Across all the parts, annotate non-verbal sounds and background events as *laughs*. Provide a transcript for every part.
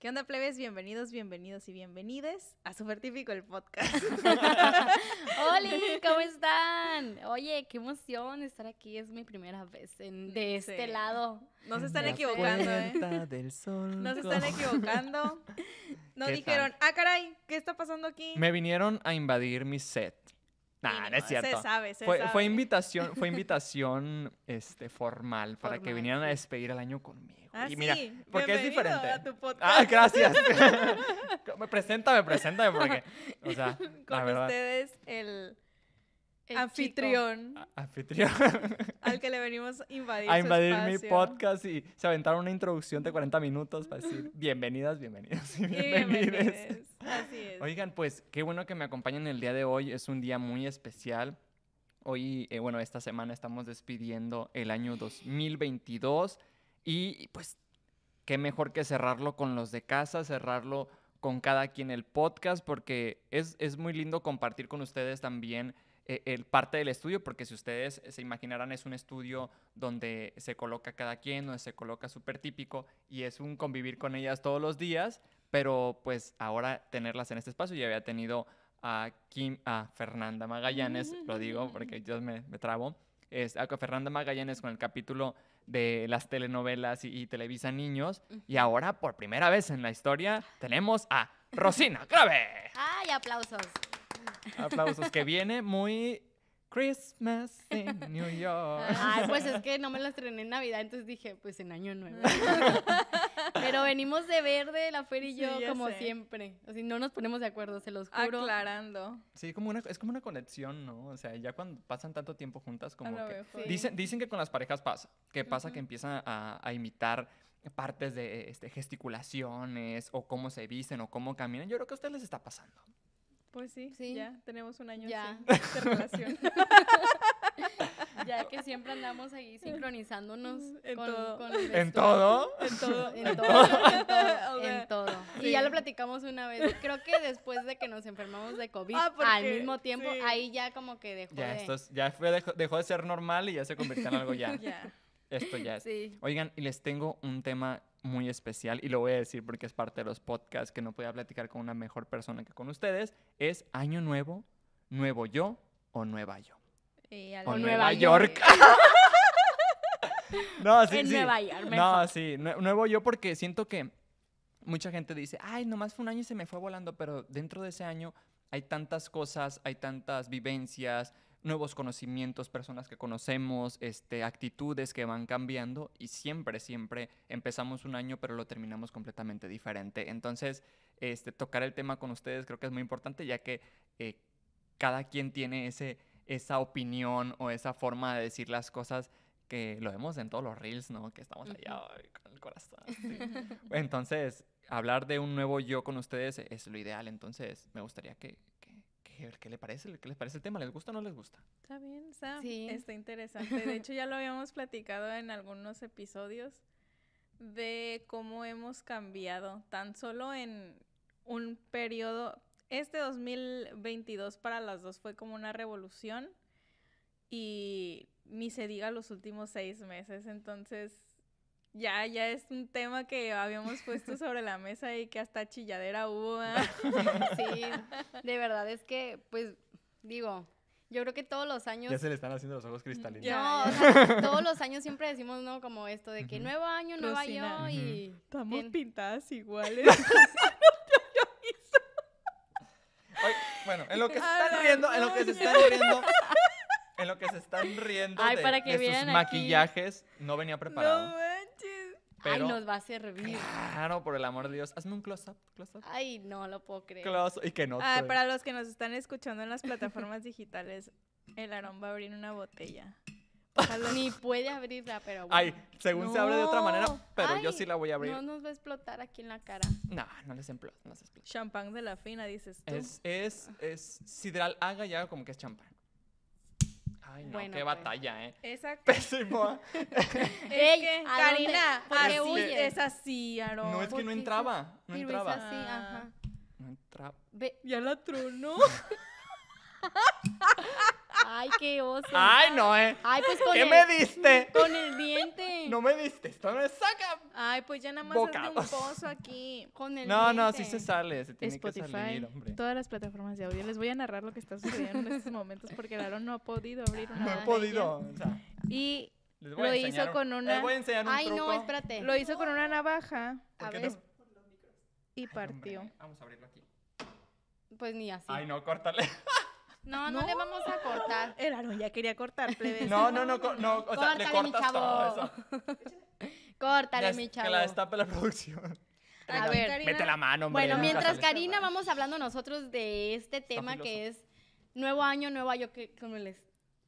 ¿Qué onda, plebes? Bienvenidos, bienvenidos y bienvenides a Super Típico el podcast. *laughs* ¡Holi! ¿Cómo *laughs* están? Oye, qué emoción estar aquí. Es mi primera vez de este lado. No se están equivocando, ¿eh? *laughs* no se están equivocando. No dijeron, ah, caray, ¿qué está pasando aquí? Me vinieron a invadir mi set. Nah, no es eh, cierto. Se sabe, se fue, sabe. Fue invitación, fue *laughs* invitación este, formal, para que vinieran a despedir el año conmigo. Ah, y mira, porque es diferente. Ah, gracias. *laughs* preséntame, preséntame porque, o sea, *laughs* con ustedes el anfitrión. *laughs* Anfitrión. Al que le venimos invadir a invadir. A invadir mi podcast y se aventaron una introducción de 40 minutos para decir *laughs* bienvenidas, bienvenidos y Así es. Oigan, pues qué bueno que me acompañen el día de hoy. Es un día muy especial. Hoy, eh, bueno, esta semana estamos despidiendo el año 2022 y pues qué mejor que cerrarlo con los de casa, cerrarlo con cada quien el podcast, porque es, es muy lindo compartir con ustedes también eh, el parte del estudio, porque si ustedes eh, se imaginarán, es un estudio donde se coloca cada quien, donde se coloca súper típico y es un convivir con ellas todos los días, pero pues ahora tenerlas en este espacio ya había tenido a Kim, a Fernanda Magallanes, lo digo *laughs* porque yo me, me trabo, es a Fernanda Magallanes con el capítulo de las telenovelas y, y, Televisa Niños. Y ahora, por primera vez en la historia, tenemos a Rosina Grave. ¡Ay, aplausos! Aplausos. Que viene muy Christmas in New York. Ay, pues es que no me las estrené en Navidad, entonces dije, pues en Año Nuevo. Pero venimos de verde, la Fer y yo, como siempre. O sea, no nos ponemos de acuerdo, se los juro. Aclarando. Sí, como es como una conexión, ¿no? O sea, ya cuando pasan tanto tiempo juntas, como que... Dicen, dicen que con las parejas pasa, que pasa que empiezan a, imitar partes de este, gesticulaciones o cómo se dicen, o cómo caminan. Yo creo que a ustedes les está pasando. Pues sí, ya tenemos un año de *laughs* relación. ya que siempre andamos ahí sincronizándonos en con, todo. ¿En, todo? ¿En todo? *laughs* En todo. Y ya lo platicamos una vez. Creo que después de que nos enfermamos de COVID, ah, al mismo tiempo, ahí ya como que dejó ya, de... Esto ya dejó, de ser normal y ya se convirtió en algo ya. *laughs* ya. Esto ya es. Oigan, y les tengo un tema muy especial, y lo voy a decir porque es parte de los podcasts que no podía platicar con una mejor persona que con ustedes, es Año Nuevo, Nuevo Yo o Nueva Yo. Eh, o *laughs* Nueva, York. no, sí, No, sí, Nuevo Yo porque siento que mucha gente dice, ay, nomás fue un año y se me fue volando, pero dentro de ese año hay tantas cosas, hay tantas vivencias, nuevos conocimientos, personas que conocemos, este, actitudes que van cambiando y siempre, siempre empezamos un año pero lo terminamos completamente diferente. Entonces, este, tocar el tema con ustedes creo que es muy importante ya que eh, cada quien tiene ese, esa opinión o esa forma de decir las cosas que lo vemos en todos los reels, ¿no? Que estamos allá con el corazón. Entonces, hablar de un nuevo yo con ustedes es lo ideal. Entonces, me gustaría que ¿qué, qué le parece? ¿Qué les parece el tema? ¿Les gusta o no les gusta? Está bien, está, está interesante. *laughs* De hecho, ya lo habíamos platicado en algunos episodios de cómo hemos cambiado tan solo en un periodo. Este 2022 para las dos fue como una revolución y ni se diga los últimos seis meses. Entonces, ya, ya es un tema que habíamos puesto *laughs* sobre la mesa y que hasta chilladera hubo. ¿ah? *laughs* Sí, *laughs* de verdad es que, pues, digo, yo creo que todos los años... Ya se le están haciendo los ojos cristalinos. No, o sea, todos los años siempre decimos, ¿no? Como esto de que nuevo año nuevo año, nueva yo y... Estamos pintadas iguales. bueno, en lo que se están riendo, en lo que se están riendo... En lo que se están riendo de, sus maquillajes, no venía preparado. Ay, nos va a servir. Claro, por el amor de Dios. Hazme un close-up. Close up. Ay, no lo puedo creer. Close y que no. Ah, para los que nos están escuchando en las plataformas *laughs* digitales, el Aarón va a abrir una botella. ni puede abrirla, pero bueno. Ay, según se abre de otra manera, pero yo sí la voy a abrir. No nos va a explotar aquí en la cara. No, no les explota, no Champán de la fina, dices tú. Es, es, es sidral haga ya como que es champán. Ay, no, qué pues, batalla, ¿eh? Exacto. Pésimo. Pues, *laughs* es *laughs* que, Karina, es así, Aaron. No, es que no entraba, no entraba. Es así, ajá. No entraba. Ve, ya la tronó. *laughs* Ay, qué oso. Ay, no, eh. Ay, pues con ¿Qué me diste? Con el diente. No me diste, esto no es saca. Ay, pues ya nada más de un pozo aquí. Con el no, diente. no, sí se sale, se tiene Spotify, que salir, hombre. Todas las plataformas de audio. Les voy a narrar lo que está sucediendo en *laughs* estos momentos porque Laro no ha podido abrir una. No he podido. y lo hizo con una. Les voy a enseñar un Ay, no, espérate. Lo hizo con una navaja. A ver. Y partió. vamos a abrirlo aquí. Pues ni así. Ay, no, córtale. *laughs* No, no, le vamos a cortar. *laughs* Era, ya quería cortar, No, no, no, no, o sea, le mi chavo. todo eso. Córtale, mi chavo. *laughs* Que la destape la producción. A ver, mete la mano, hombre. Bueno, mientras Karina vamos hablando nosotros de este tema que es nuevo año, nuevo año, que como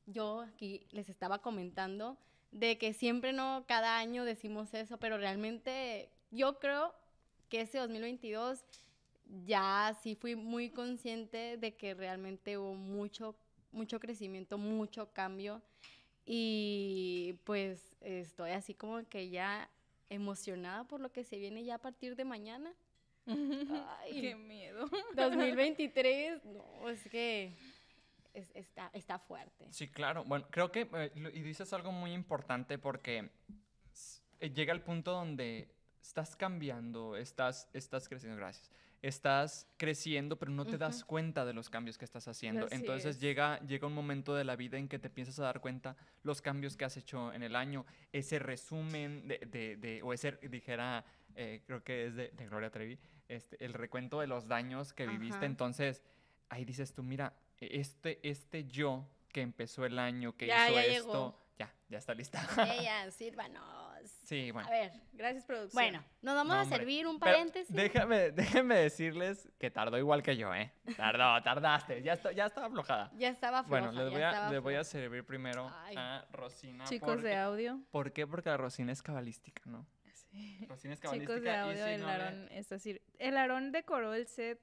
yo aquí les estaba comentando de que siempre no cada año decimos eso, pero realmente yo creo que este 2022 ya sí fui muy consciente de que realmente hubo mucho, mucho crecimiento, mucho cambio. Y pues estoy así como que ya emocionada por lo que se viene ya a partir de mañana. *laughs* qué miedo. 2023, *laughs* no, es que está, está fuerte. Sí, claro. Bueno, creo que, eh, y dices algo muy importante porque eh, llega el punto donde estás cambiando, estás, estás creciendo, gracias estás creciendo, pero no te das cuenta de los cambios que estás haciendo. Entonces llega, llega un momento de la vida en que te piensas a dar cuenta los cambios que has hecho en el año, ese resumen de, de, o ese, dijera, eh, creo que es de, Gloria Trevi, este, el recuento de los daños que viviste. Entonces ahí dices tú, mira, e-, este, este yo que empezó el año, que hizo esto, ya, ya está lista. Ella, *laughs* sírvanos. Sí, bueno. A ver, gracias producción. Bueno, nos vamos a servir un paréntesis. Déjame, déjenme decirles que tardó igual que yo, ¿eh? Tardó, tardaste. Ya, ya estaba aflojada. Ya estaba aflojada. Bueno, les voy, a, voy a servir primero a Rosina. Chicos de audio. ¿Por qué? Porque la Rosina es cabalística, ¿no? Sí. Rosina es cabalística. Chicos de audio, el arón Aarón, es decir, el Aarón decoró el set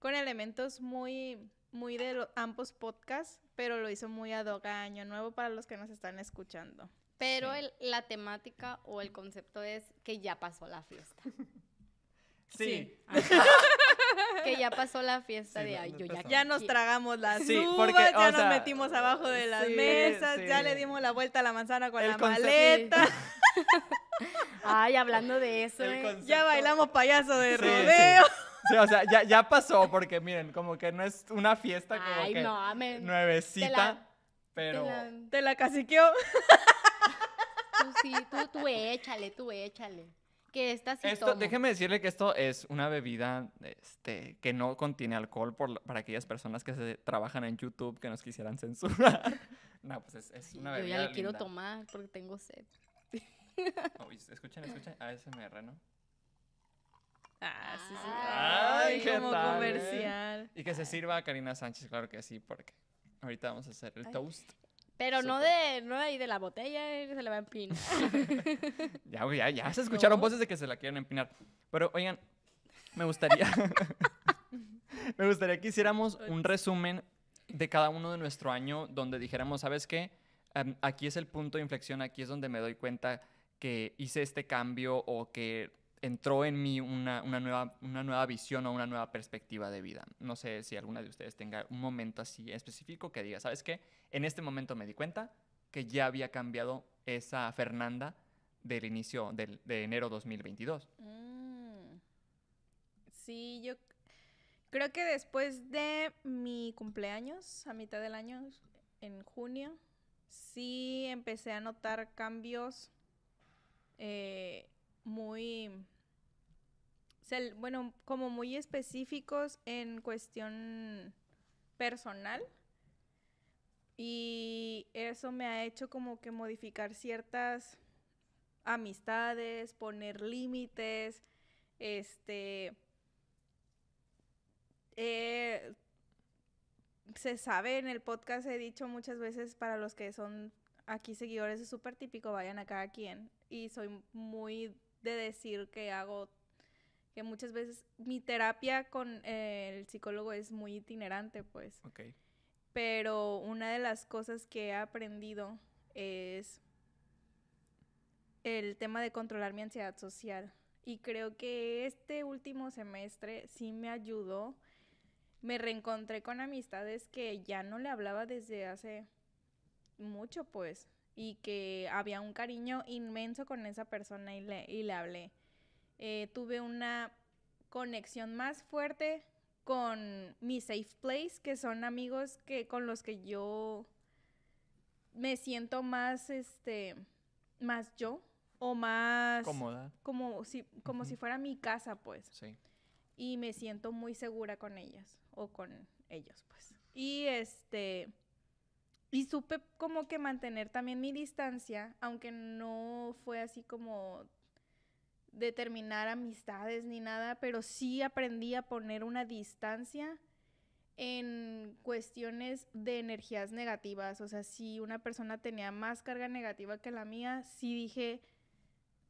con elementos muy muy de ambos podcasts, pero lo hizo muy ad Año Nuevo para los que nos están escuchando. Pero el, la temática o el concepto es que ya pasó la fiesta. *laughs* Sí. *laughs* que ya pasó la fiesta de ya, nos tragamos las sí, porque, ya nos metimos abajo de las mesas, ya le dimos la vuelta a la manzana con la maleta. *laughs* ay, hablando de eso, eh. ya bailamos payaso de rodeo o sea, ya, pasó, porque miren, como que no es una fiesta como que nuevecita, pero... Te la caciqueó. tú sí, tú, échale, tú échale. Que esta sí Esto, déjeme decirle que esto es una bebida este, que no contiene alcohol para aquellas personas que trabajan en YouTube que nos quisieran censurar. *laughs* No, pues es, una bebida una Yo ya la quiero tomar porque tengo sed. escuchen, escuchen. ASMR, ¿no? Ah, sí, sí. Ay, eh? comercial. Y que se sirva a Karina Sánchez, claro que sí, porque ahorita vamos a hacer el toast. Pero no de, no ahí de la botella, eh, se le va a empinar. *laughs* ya, ya, ya se *laughs* escucharon voces de que se la quieren empinar. Pero oigan, me gustaría. *laughs* me gustaría que hiciéramos un resumen de cada uno de nuestro año, donde dijéramos, ¿sabes qué? Em, aquí es el punto de inflexión, aquí es donde me doy cuenta que hice este cambio o que entró en mí una, nueva, una nueva visión o una nueva perspectiva de vida. No sé si alguna de ustedes tenga un momento así específico que diga, ¿sabes qué? En este momento me di cuenta que ya había cambiado esa Fernanda del inicio de enero 2022. Mm. Sí, yo creo que después de mi cumpleaños, a mitad del año, en junio, sí empecé a notar cambios eh, muy bueno, como muy específicos en cuestión personal. Y eso me ha hecho como que modificar ciertas amistades, poner límites, este... Eh, se sabe en el podcast, he dicho muchas veces para los que son aquí seguidores, es súper típico, vayan a cada quien. Y soy muy de decir que hago que muchas veces mi terapia con eh, el psicólogo es muy itinerante, pues. Pero una de las cosas que he aprendido es el tema de controlar mi ansiedad social. Y creo que este último semestre sí me ayudó. Me reencontré con amistades que ya no le hablaba desde hace mucho, pues. Y que había un cariño inmenso con esa persona y le hablé. Eh, tuve una conexión más fuerte con mi safe place, que son amigos que con los que yo me siento más este más yo o más cómoda. Como si como si fuera mi casa, pues. Sí. Y me siento muy segura con ellas o con ellos, pues. Y este y supe como que mantener también mi distancia, aunque no fue así como determinar amistades ni nada, pero sí aprendí a poner una distancia en cuestiones de energías negativas. O sea, si una persona tenía más carga negativa que la mía, sí dije,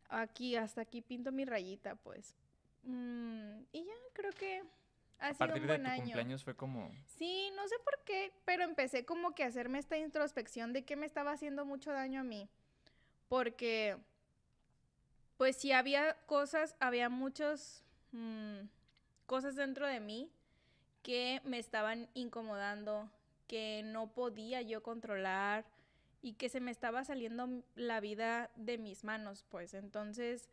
aquí, hasta aquí pinto mi rayita, pues. Mm, y ya, creo que ha sido un buen de tu año. cumpleaños fue como... Sí, no sé por qué, pero empecé como que a hacerme esta introspección de qué me estaba haciendo mucho daño a mí. Porque pues sí había cosas, había muchas mm, cosas dentro de mí que me estaban incomodando, que no podía yo controlar y que se me estaba saliendo la vida de mis manos, pues entonces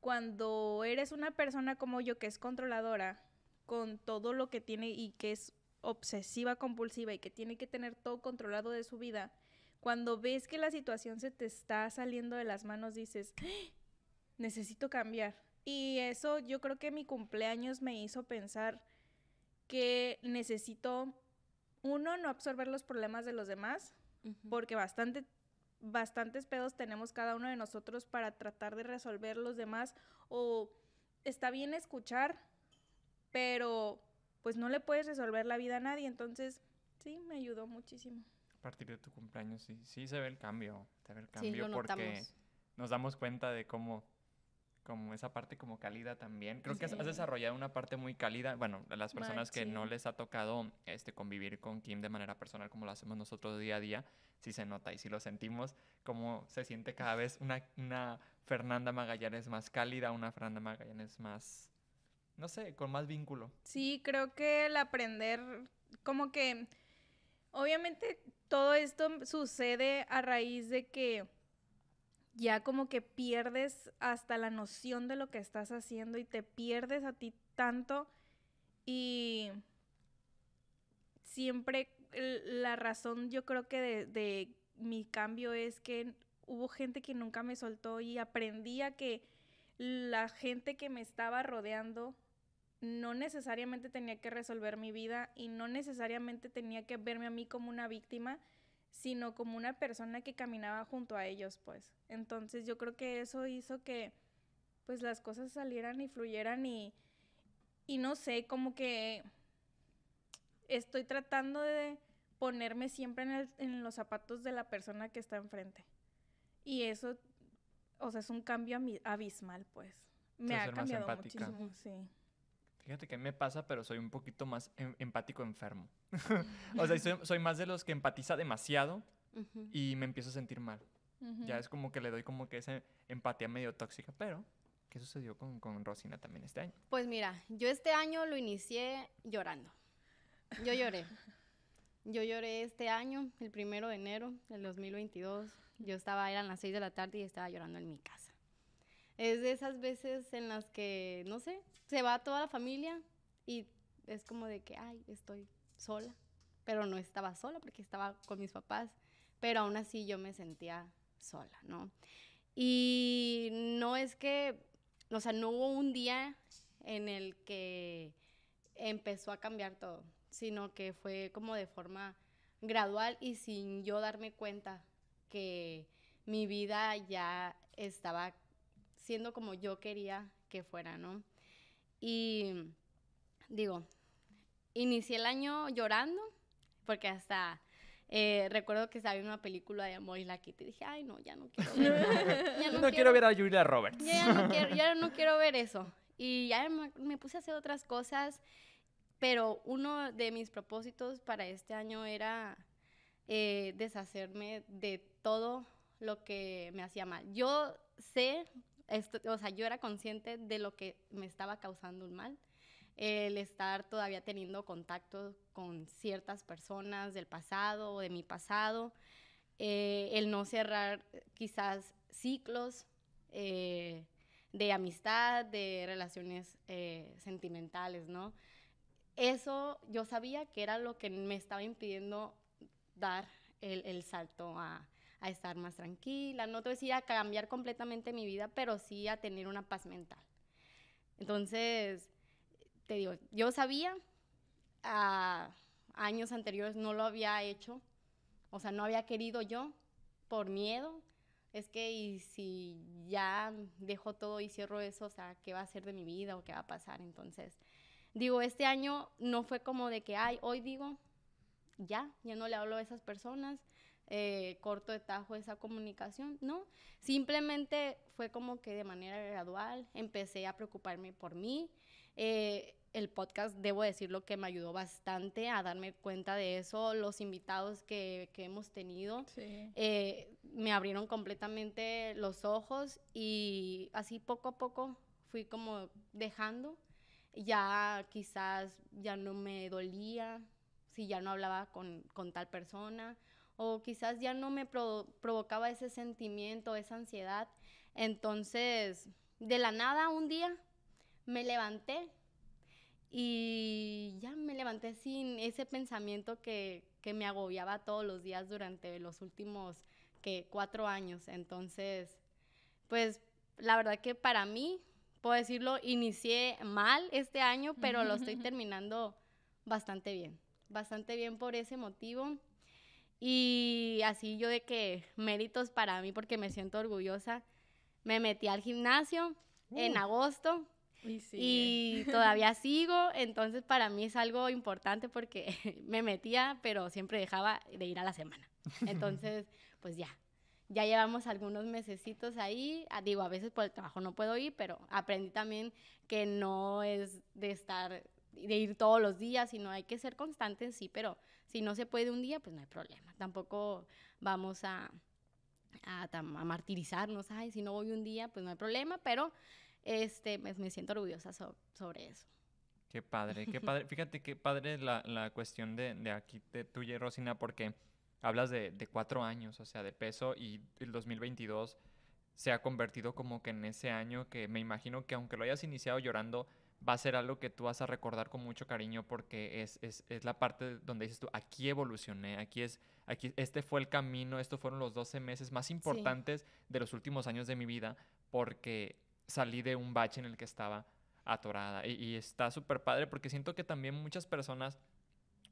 cuando eres una persona como yo que es controladora con todo lo que tiene y que es obsesiva compulsiva y que tiene que tener todo controlado de su vida, cuando ves que la situación se te está saliendo de las manos dices, necesito cambiar. Y eso yo creo que mi cumpleaños me hizo pensar que necesito, uno, no absorber los problemas de los demás, porque bastante, bastantes pedos tenemos cada uno de nosotros para tratar de resolver los demás. O está bien escuchar, pero pues no le puedes resolver la vida a nadie. Entonces, sí, me ayudó muchísimo. A partir de tu cumpleaños, sí, sí se ve el cambio, se ve el cambio porque nos damos cuenta de cómo como esa parte como cálida también. Creo que has desarrollado una parte muy cálida. Bueno, las personas que no les ha tocado este convivir con Kim de manera personal como lo hacemos nosotros día a día, sí se nota y si lo sentimos, como se siente cada vez una, una Fernanda Magallanes más cálida, una Fernanda Magallanes más, no sé, con más vínculo. Sí, creo que el aprender como que, obviamente todo esto sucede a raíz de que ya como que pierdes hasta la noción de lo que estás haciendo y te pierdes a ti tanto y siempre la razón yo creo que de, mi cambio es que hubo gente que nunca me soltó y aprendí a que la gente que me estaba rodeando no necesariamente tenía que resolver mi vida y no necesariamente tenía que verme a mí como una víctima, sino como una persona que caminaba junto a ellos, pues. Entonces yo creo que eso hizo que pues las cosas salieran y fluyeran y, y no sé, como que estoy tratando de ponerme siempre en, en los zapatos de la persona que está enfrente. Y eso, o sea, es un cambio abismal, pues. Me ha cambiado muchísimo, sí. Fíjate que me pasa, pero soy un poquito más em-, empático enfermo. *laughs* o sea, soy, más de los que empatiza demasiado y me empiezo a sentir mal. Ya es como que le doy como que esa empatía medio tóxica, pero ¿qué sucedió con, con Rosina también este año? Pues mira, yo este año lo inicié llorando. Yo lloré. Yo lloré este año, el primero de enero del 2022. Yo estaba, eran las 6 de la tarde y estaba llorando en mi casa. Es de esas veces en las que, no sé, se va toda la familia y es como de que, ay, estoy sola, pero no estaba sola porque estaba con mis papás, pero aún así yo me sentía sola, ¿no? Y no es que, o sea, no hubo un día en el que empezó a cambiar todo, sino que fue como de forma gradual y sin yo darme cuenta que mi vida ya estaba siendo como yo quería que fuera, ¿no? Y digo, inicié el año llorando, porque hasta eh, recuerdo que estaba en una película de amor y la quité y dije, ay, no, ya no quiero *laughs* ver. ya no, quiero, ver a Julia Roberts. Ya, no quiero, ya no *laughs* quiero ver eso. Y ya me, puse a hacer otras cosas, pero uno de mis propósitos para este año era eh, deshacerme de todo lo que me hacía mal. Yo sé, esto, o sea, yo era consciente de lo que me estaba causando un mal el estar todavía teniendo contacto con ciertas personas del pasado o de mi pasado, eh, el no cerrar quizás ciclos eh, de amistad, de relaciones eh, sentimentales, ¿no? Eso yo sabía que era lo que me estaba impidiendo dar el, salto a, estar más tranquila, no te decía cambiar completamente mi vida, pero sí a tener una paz mental. Entonces, digo, yo sabía, a ah, años anteriores no lo había hecho, o sea, no había querido yo por miedo. Es que y si ya dejo todo y cierro eso, o sea, ¿qué va a ser de mi vida o qué va a pasar? Entonces, digo, este año no fue como de que, ay, hoy digo, ya, ya no le hablo a esas personas, eh, corto de tajo esa comunicación, no, simplemente fue como que de manera gradual empecé a preocuparme por mí, eh, el podcast, debo decirlo que me ayudó bastante a darme cuenta de eso. Los invitados que, hemos tenido eh, me abrieron completamente los ojos y así poco a poco fui como dejando. Ya quizás ya no me dolía si ya no hablaba con, tal persona o quizás ya no me provocaba ese sentimiento, esa ansiedad. Entonces, de la nada un día me levanté y ya me levanté sin ese pensamiento que, me agobiaba todos los días durante los últimos cuatro años. Entonces, pues la verdad que para mí, puedo decirlo, inicié mal este año, pero lo estoy terminando bastante bien. Bastante bien por ese motivo. Y así yo de que méritos para mí porque me siento orgullosa. Me metí al gimnasio en uh. agosto y, todavía *laughs* sigo, entonces para mí es algo importante porque *laughs* me metía, pero siempre dejaba de ir a la semana. *laughs* Entonces, pues ya, ya llevamos algunos mesecitos ahí. Ah, digo, a veces por el trabajo no puedo ir, pero aprendí también que no es de estar de ir todos los días, sino hay que ser constante en sí, pero si no se puede un día, pues no hay problema. Tampoco vamos a, a, a, martirizarnos, ay, si no voy un día, pues no hay problema, pero este, me, siento orgullosa sobre eso. Qué padre, qué *laughs* padre. Fíjate qué padre la, la cuestión de, de, aquí, de tuya, Rosina, porque hablas de, de, cuatro años, o sea, de peso, y el 2022 se ha convertido como que en ese año que me imagino que aunque lo hayas iniciado llorando, va a ser algo que tú vas a recordar con mucho cariño porque es, es, es la parte donde dices tú, aquí evolucioné, aquí es, aquí, este fue el camino, estos fueron los 12 meses más importantes de los últimos años de mi vida porque salí de un bache en el que estaba atorada. Y, está súper padre porque siento que también muchas personas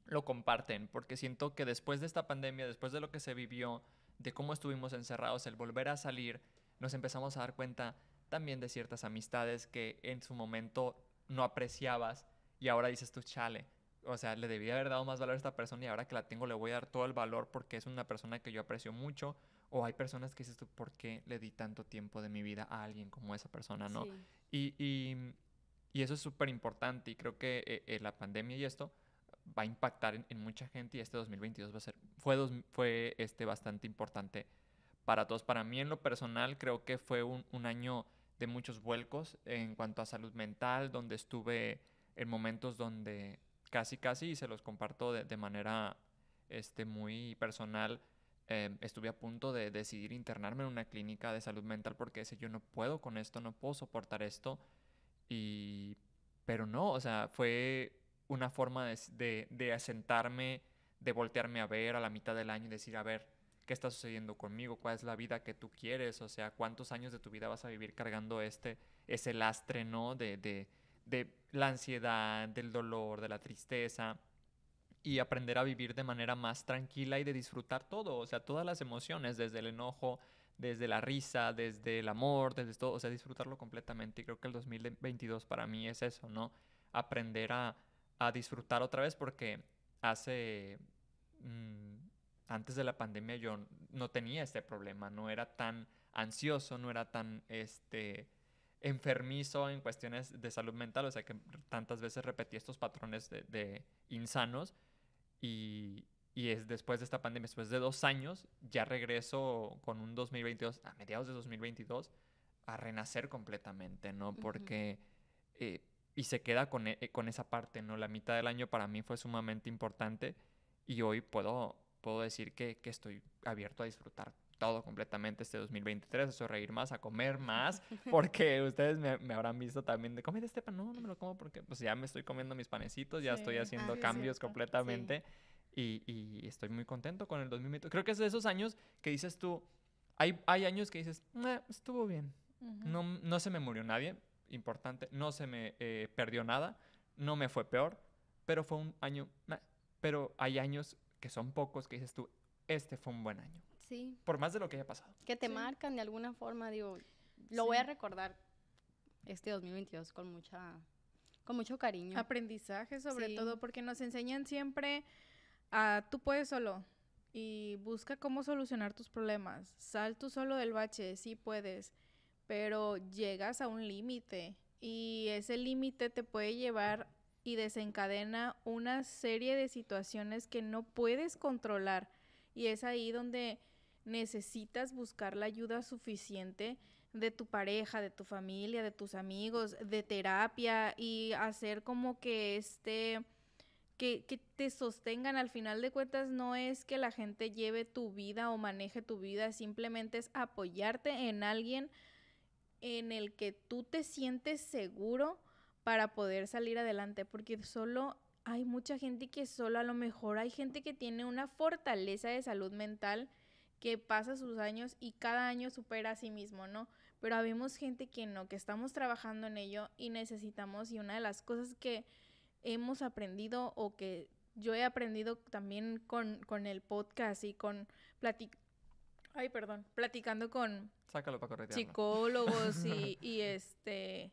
lo comparten, porque siento que después de esta pandemia, después de lo que se vivió, de cómo estuvimos encerrados, el volver a salir, nos empezamos a dar cuenta también de ciertas amistades que en su momento no apreciabas y ahora dices tú, chale, o sea, le debía haber dado más valor a esta persona y ahora que la tengo le voy a dar todo el valor porque es una persona que yo aprecio mucho, o hay personas que dices tú, ¿por qué le di tanto tiempo de mi vida a alguien como esa persona, no? Y, y, eso es súper importante y creo que eh, eh, la pandemia y esto va a impactar en, mucha gente y este 2022 va a ser, fue, fue este bastante importante para todos. Para mí en lo personal creo que fue un, un año de muchos vuelcos en cuanto a salud mental, donde estuve en momentos donde casi, casi, y se los comparto de, de manera este, muy personal, Em, estuve a punto de decidir internarme en una clínica de salud mental porque decía, yo no puedo con esto, no puedo soportar esto. Y, pero no, o sea, fue una forma de, de, asentarme, de voltearme a ver a la mitad del año y decir, a ver, ¿qué está sucediendo conmigo? ¿Cuál es la vida que tú quieres? O sea, ¿cuántos años de tu vida vas a vivir cargando este, ese lastre, ¿no? De, de, de la ansiedad, del dolor, de la tristeza y aprender a vivir de manera más tranquila y de disfrutar todo, o sea, todas las emociones, desde el enojo, desde la risa, desde el amor, desde todo, o sea, disfrutarlo completamente. Y creo que el 2022 para mí es eso, ¿no? Aprender a, disfrutar otra vez porque hace... Mm, antes de la pandemia yo no tenía este problema, no era tan ansioso, no era tan este enfermizo en cuestiones de salud mental, o sea que tantas veces repetí estos patrones de, de insanos, y, es después de esta pandemia, después de dos años, ya regreso con un 2022, a mediados de 2022, a renacer completamente, ¿no? Porque... Eh, y se queda e, con, esa parte, ¿no? La mitad del año para mí fue sumamente importante y hoy puedo, puedo decir que estoy abierto a disfrutar todo completamente este 2023, a sonreír más, a comer más, porque *laughs* ustedes me, me habrán visto también de comida este pan, no, no me lo como porque pues ya me estoy comiendo mis panecitos, ya estoy haciendo ah, cambios completamente Y, y, estoy muy contento con el 2023. Creo que es de esos años que dices tú, hay, hay años que dices, estuvo bien, no, no se me murió nadie, importante, no se me eh, perdió nada, no me fue peor, pero fue un año, pero hay años que son pocos que dices tú, este fue un buen año. Por más de lo que haya pasado. Que te marcan de alguna forma, digo, lo voy a recordar este 2022 con mucha con mucho cariño. Aprendizaje sobre todo porque nos enseñan siempre a tú puedes solo y busca cómo solucionar tus problemas. Sal tú solo del bache, sí puedes, pero llegas a un límite y ese límite te puede llevar y desencadena una serie de situaciones que no puedes controlar y es ahí donde necesitas buscar la ayuda suficiente de tu pareja, de tu familia, de tus amigos, de terapia y hacer como que este, que, te sostengan. Al final de cuentas no es que la gente lleve tu vida o maneje tu vida, simplemente es apoyarte en alguien en el que tú te sientes seguro para poder salir adelante, porque solo hay mucha gente que solo a lo mejor hay gente que tiene una fortaleza de salud mental que pasa sus años y cada año supera a sí mismo, ¿no? Pero habemos gente que no, que estamos trabajando en ello y necesitamos, y una de las cosas que hemos aprendido o que yo he aprendido también con, con el podcast y con platic Ay, perdón, platicando con psicólogos *laughs* y este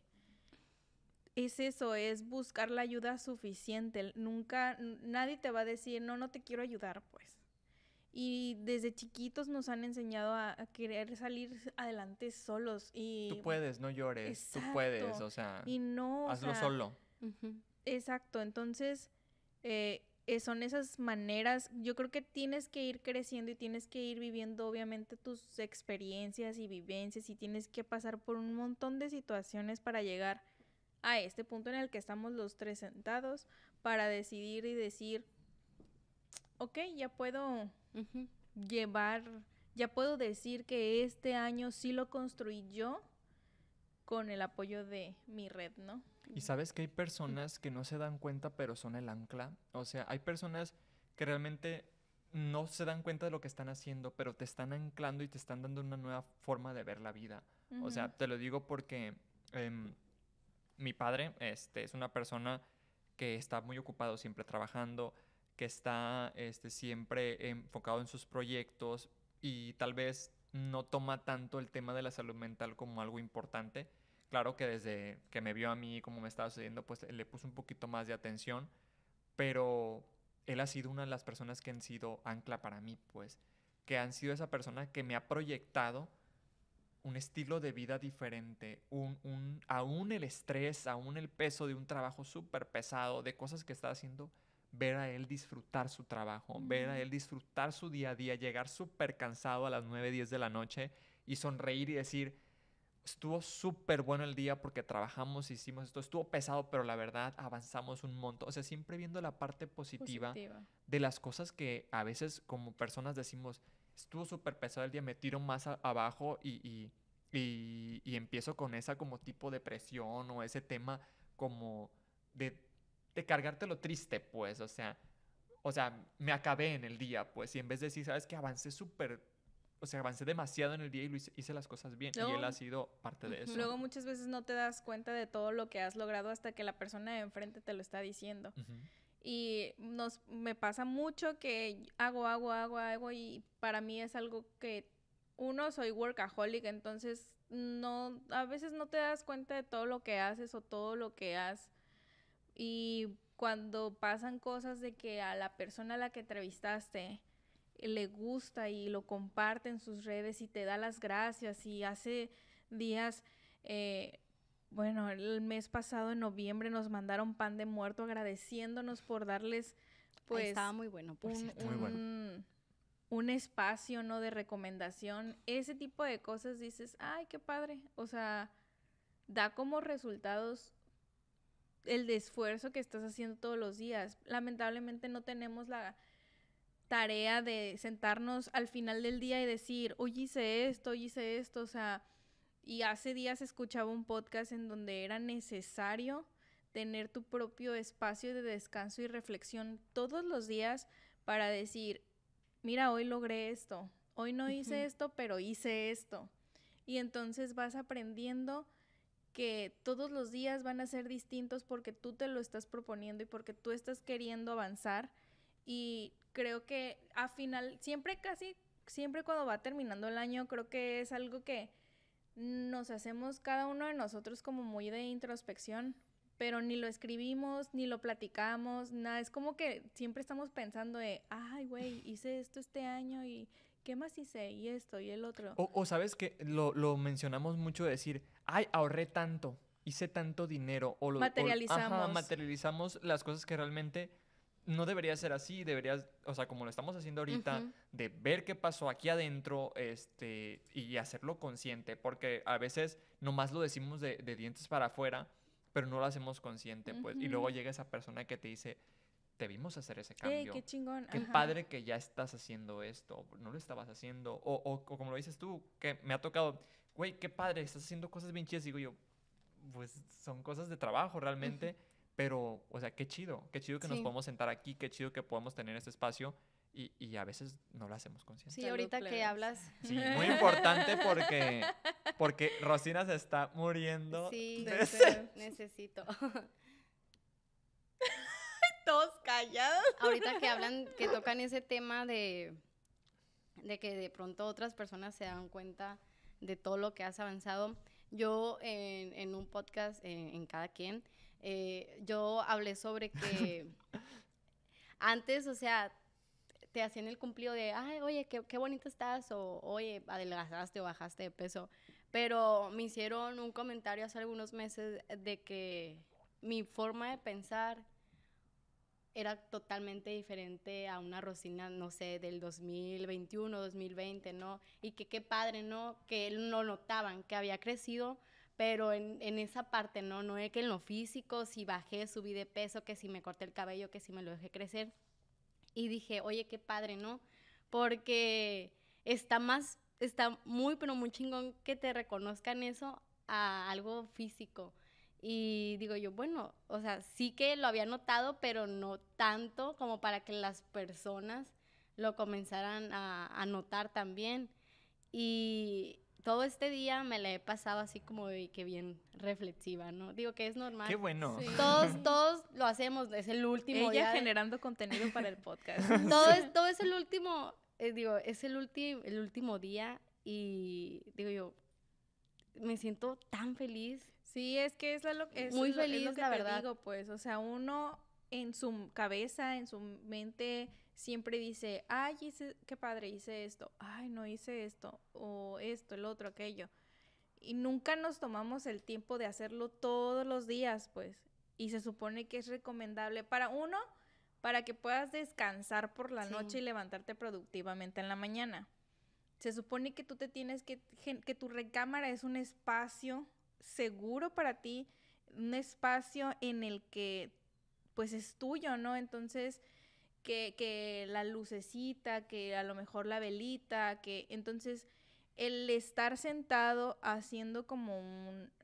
es eso, es buscar la ayuda suficiente. Nunca, nadie te va a decir, no, no te quiero ayudar, pues. Y desde chiquitos nos han enseñado a, querer salir adelante solos y... Tú puedes, no llores, tú puedes, o sea... Y Hazlo solo. Exacto, entonces eh, son esas maneras, yo creo que tienes que ir creciendo y tienes que ir viviendo obviamente tus experiencias y vivencias y tienes que pasar por un montón de situaciones para llegar a este punto en el que estamos los tres sentados, para decidir y decir ok, ya puedo llevar, ya puedo decir que este año sí lo construí yo con el apoyo de mi red, ¿no? Y sabes que hay personas que no se dan cuenta, pero son el ancla. O sea, hay personas que realmente no se dan cuenta de lo que están haciendo, pero te están anclando y te están dando una nueva forma de ver la vida. O sea, te lo digo porque em, mi padre este, es una persona que está muy ocupado siempre trabajando, que está este, siempre enfocado en sus proyectos y tal vez no toma tanto el tema de la salud mental como algo importante. Claro que desde que me vio a mí, como me estaba sucediendo, pues le puso un poquito más de atención, pero él ha sido una de las personas que han sido ancla para mí, pues, que han sido esa persona que me ha proyectado un estilo de vida diferente, un, aún el estrés, aún el peso de un trabajo súper pesado, de cosas que está haciendo, ver a él disfrutar su trabajo, ver a mm. él disfrutar su día a día, llegar súper cansado a las 9, 10 de la noche y sonreír y decir, estuvo súper bueno el día porque trabajamos, hicimos esto, estuvo pesado, pero la verdad avanzamos un montón. O sea, siempre viendo la parte positiva, de las cosas que a veces como personas decimos, estuvo súper pesado el día, me tiro más abajo y, y, empiezo con esa como tipo de presión o ese tema como de de lo triste, pues, o sea, o sea, me acabé en el día, pues, y en vez de decir, sabes que avancé súper, o sea, avancé demasiado en el día y hice, las cosas bien, y él ha sido parte de eso. Luego muchas veces no te das cuenta de todo lo que has logrado hasta que la persona de enfrente te lo está diciendo. Y nos, me pasa mucho que hago, hago, hago, hago, y para mí es algo que, uno, soy workaholic, entonces no, a veces no te das cuenta de todo lo que haces o todo lo que has y cuando pasan cosas de que a la persona a la que entrevistaste le gusta y lo comparte en sus redes y te da las gracias y hace días, eh, bueno, el mes pasado en noviembre nos mandaron pan de muerto agradeciéndonos por darles, pues... estaba muy bueno, un, Muy un espacio, ¿no? De recomendación. Ese tipo de cosas dices, ay, qué padre. O sea, da como resultados el esfuerzo que estás haciendo todos los días. Lamentablemente no tenemos la tarea de sentarnos al final del día y decir, hoy hice esto, hice esto, o sea, y hace días escuchaba un podcast en donde era necesario tener tu propio espacio de descanso y reflexión todos los días para decir, mira, hoy logré esto, hoy no hice esto, pero hice esto. Y entonces vas aprendiendo que todos los días van a ser distintos porque tú te lo estás proponiendo y porque tú estás queriendo avanzar. Y creo que a final, siempre casi, siempre cuando va terminando el año, creo que es algo que nos hacemos cada uno de nosotros como muy de introspección, pero ni lo escribimos, ni lo platicamos, nada, es como que siempre estamos pensando de, ay, güey, hice esto este año y ¿qué más hice? Y esto y el otro. O, sabes que lo, mencionamos mucho decir, ay, ahorré tanto, hice tanto dinero. O lo, materializamos. materializamos las cosas que realmente no debería ser así, deberías, o sea, como lo estamos haciendo ahorita, de ver qué pasó aquí adentro, este, y hacerlo consciente, porque a veces nomás lo decimos de, dientes para afuera, pero no lo hacemos consciente, pues, y luego llega esa persona que te dice, te vimos hacer ese cambio. Ey, qué chingón. Qué padre que ya estás haciendo esto, no lo estabas haciendo. O, o, como lo dices tú, que me ha tocado, güey, qué padre, estás haciendo cosas bien chidas. Digo yo, pues son cosas de trabajo realmente, pero, o sea, qué chido, qué chido que nos podemos sentar aquí, qué chido que podemos tener este espacio. Y, y a veces no lo hacemos consciente. Sí, ahorita que hablas. Sí, muy importante porque, porque Rosina se está muriendo. Sí, necesito. *laughs* todos callados. Ahorita que *laughs* hablan, que tocan ese tema de, de que de pronto otras personas se dan cuenta de todo lo que has avanzado. Yo en, un podcast, en, Cada Quien, eh, yo hablé sobre que *laughs* antes, o sea, te hacían el cumplido de, ay, oye, qué, bonito estás, o oye, adelgazaste o bajaste de peso. Pero me hicieron un comentario hace algunos meses de que mi forma de pensar era totalmente diferente a una Rosina, no sé, del 2021, 2020, ¿no? Y que qué padre, ¿no? Que él no notaban, que había crecido, pero en, en, esa parte, ¿no? No es que en lo físico, si bajé, subí de peso, que si me corté el cabello, que si me lo dejé crecer. Y dije, oye, qué padre, ¿no? Porque está más, está muy, pero muy chingón que te reconozcan eso a algo físico. Y digo yo, bueno, o sea, sí que lo había notado, pero no tanto como para que las personas lo comenzaran a, notar también. Y todo este día me la he pasado así como de que bien reflexiva, ¿no? Digo que es normal. Qué bueno. Todos, *laughs* todos lo hacemos, es el último. Ella generando contenido para el podcast. *laughs* todo, es, todo es el último, eh, digo, es el, el último día y digo yo, me siento tan feliz. Sí, es que es, lo, es Muy feliz, lo que te digo, pues, o sea, uno en su cabeza, en su mente, siempre dice, ay, hice, qué padre, hice esto, ay, no hice esto, o esto, el otro, aquello. Y nunca nos tomamos el tiempo de hacerlo todos los días, pues. Y se supone que es recomendable para uno, para que puedas descansar por la noche y levantarte productivamente en la mañana. Se supone que tú te tienes que, que tu recámara es un espacio seguro para ti, un espacio en el que pues es tuyo, ¿no? Entonces, que, que la lucecita, que a lo mejor la velita, que entonces el estar sentado haciendo como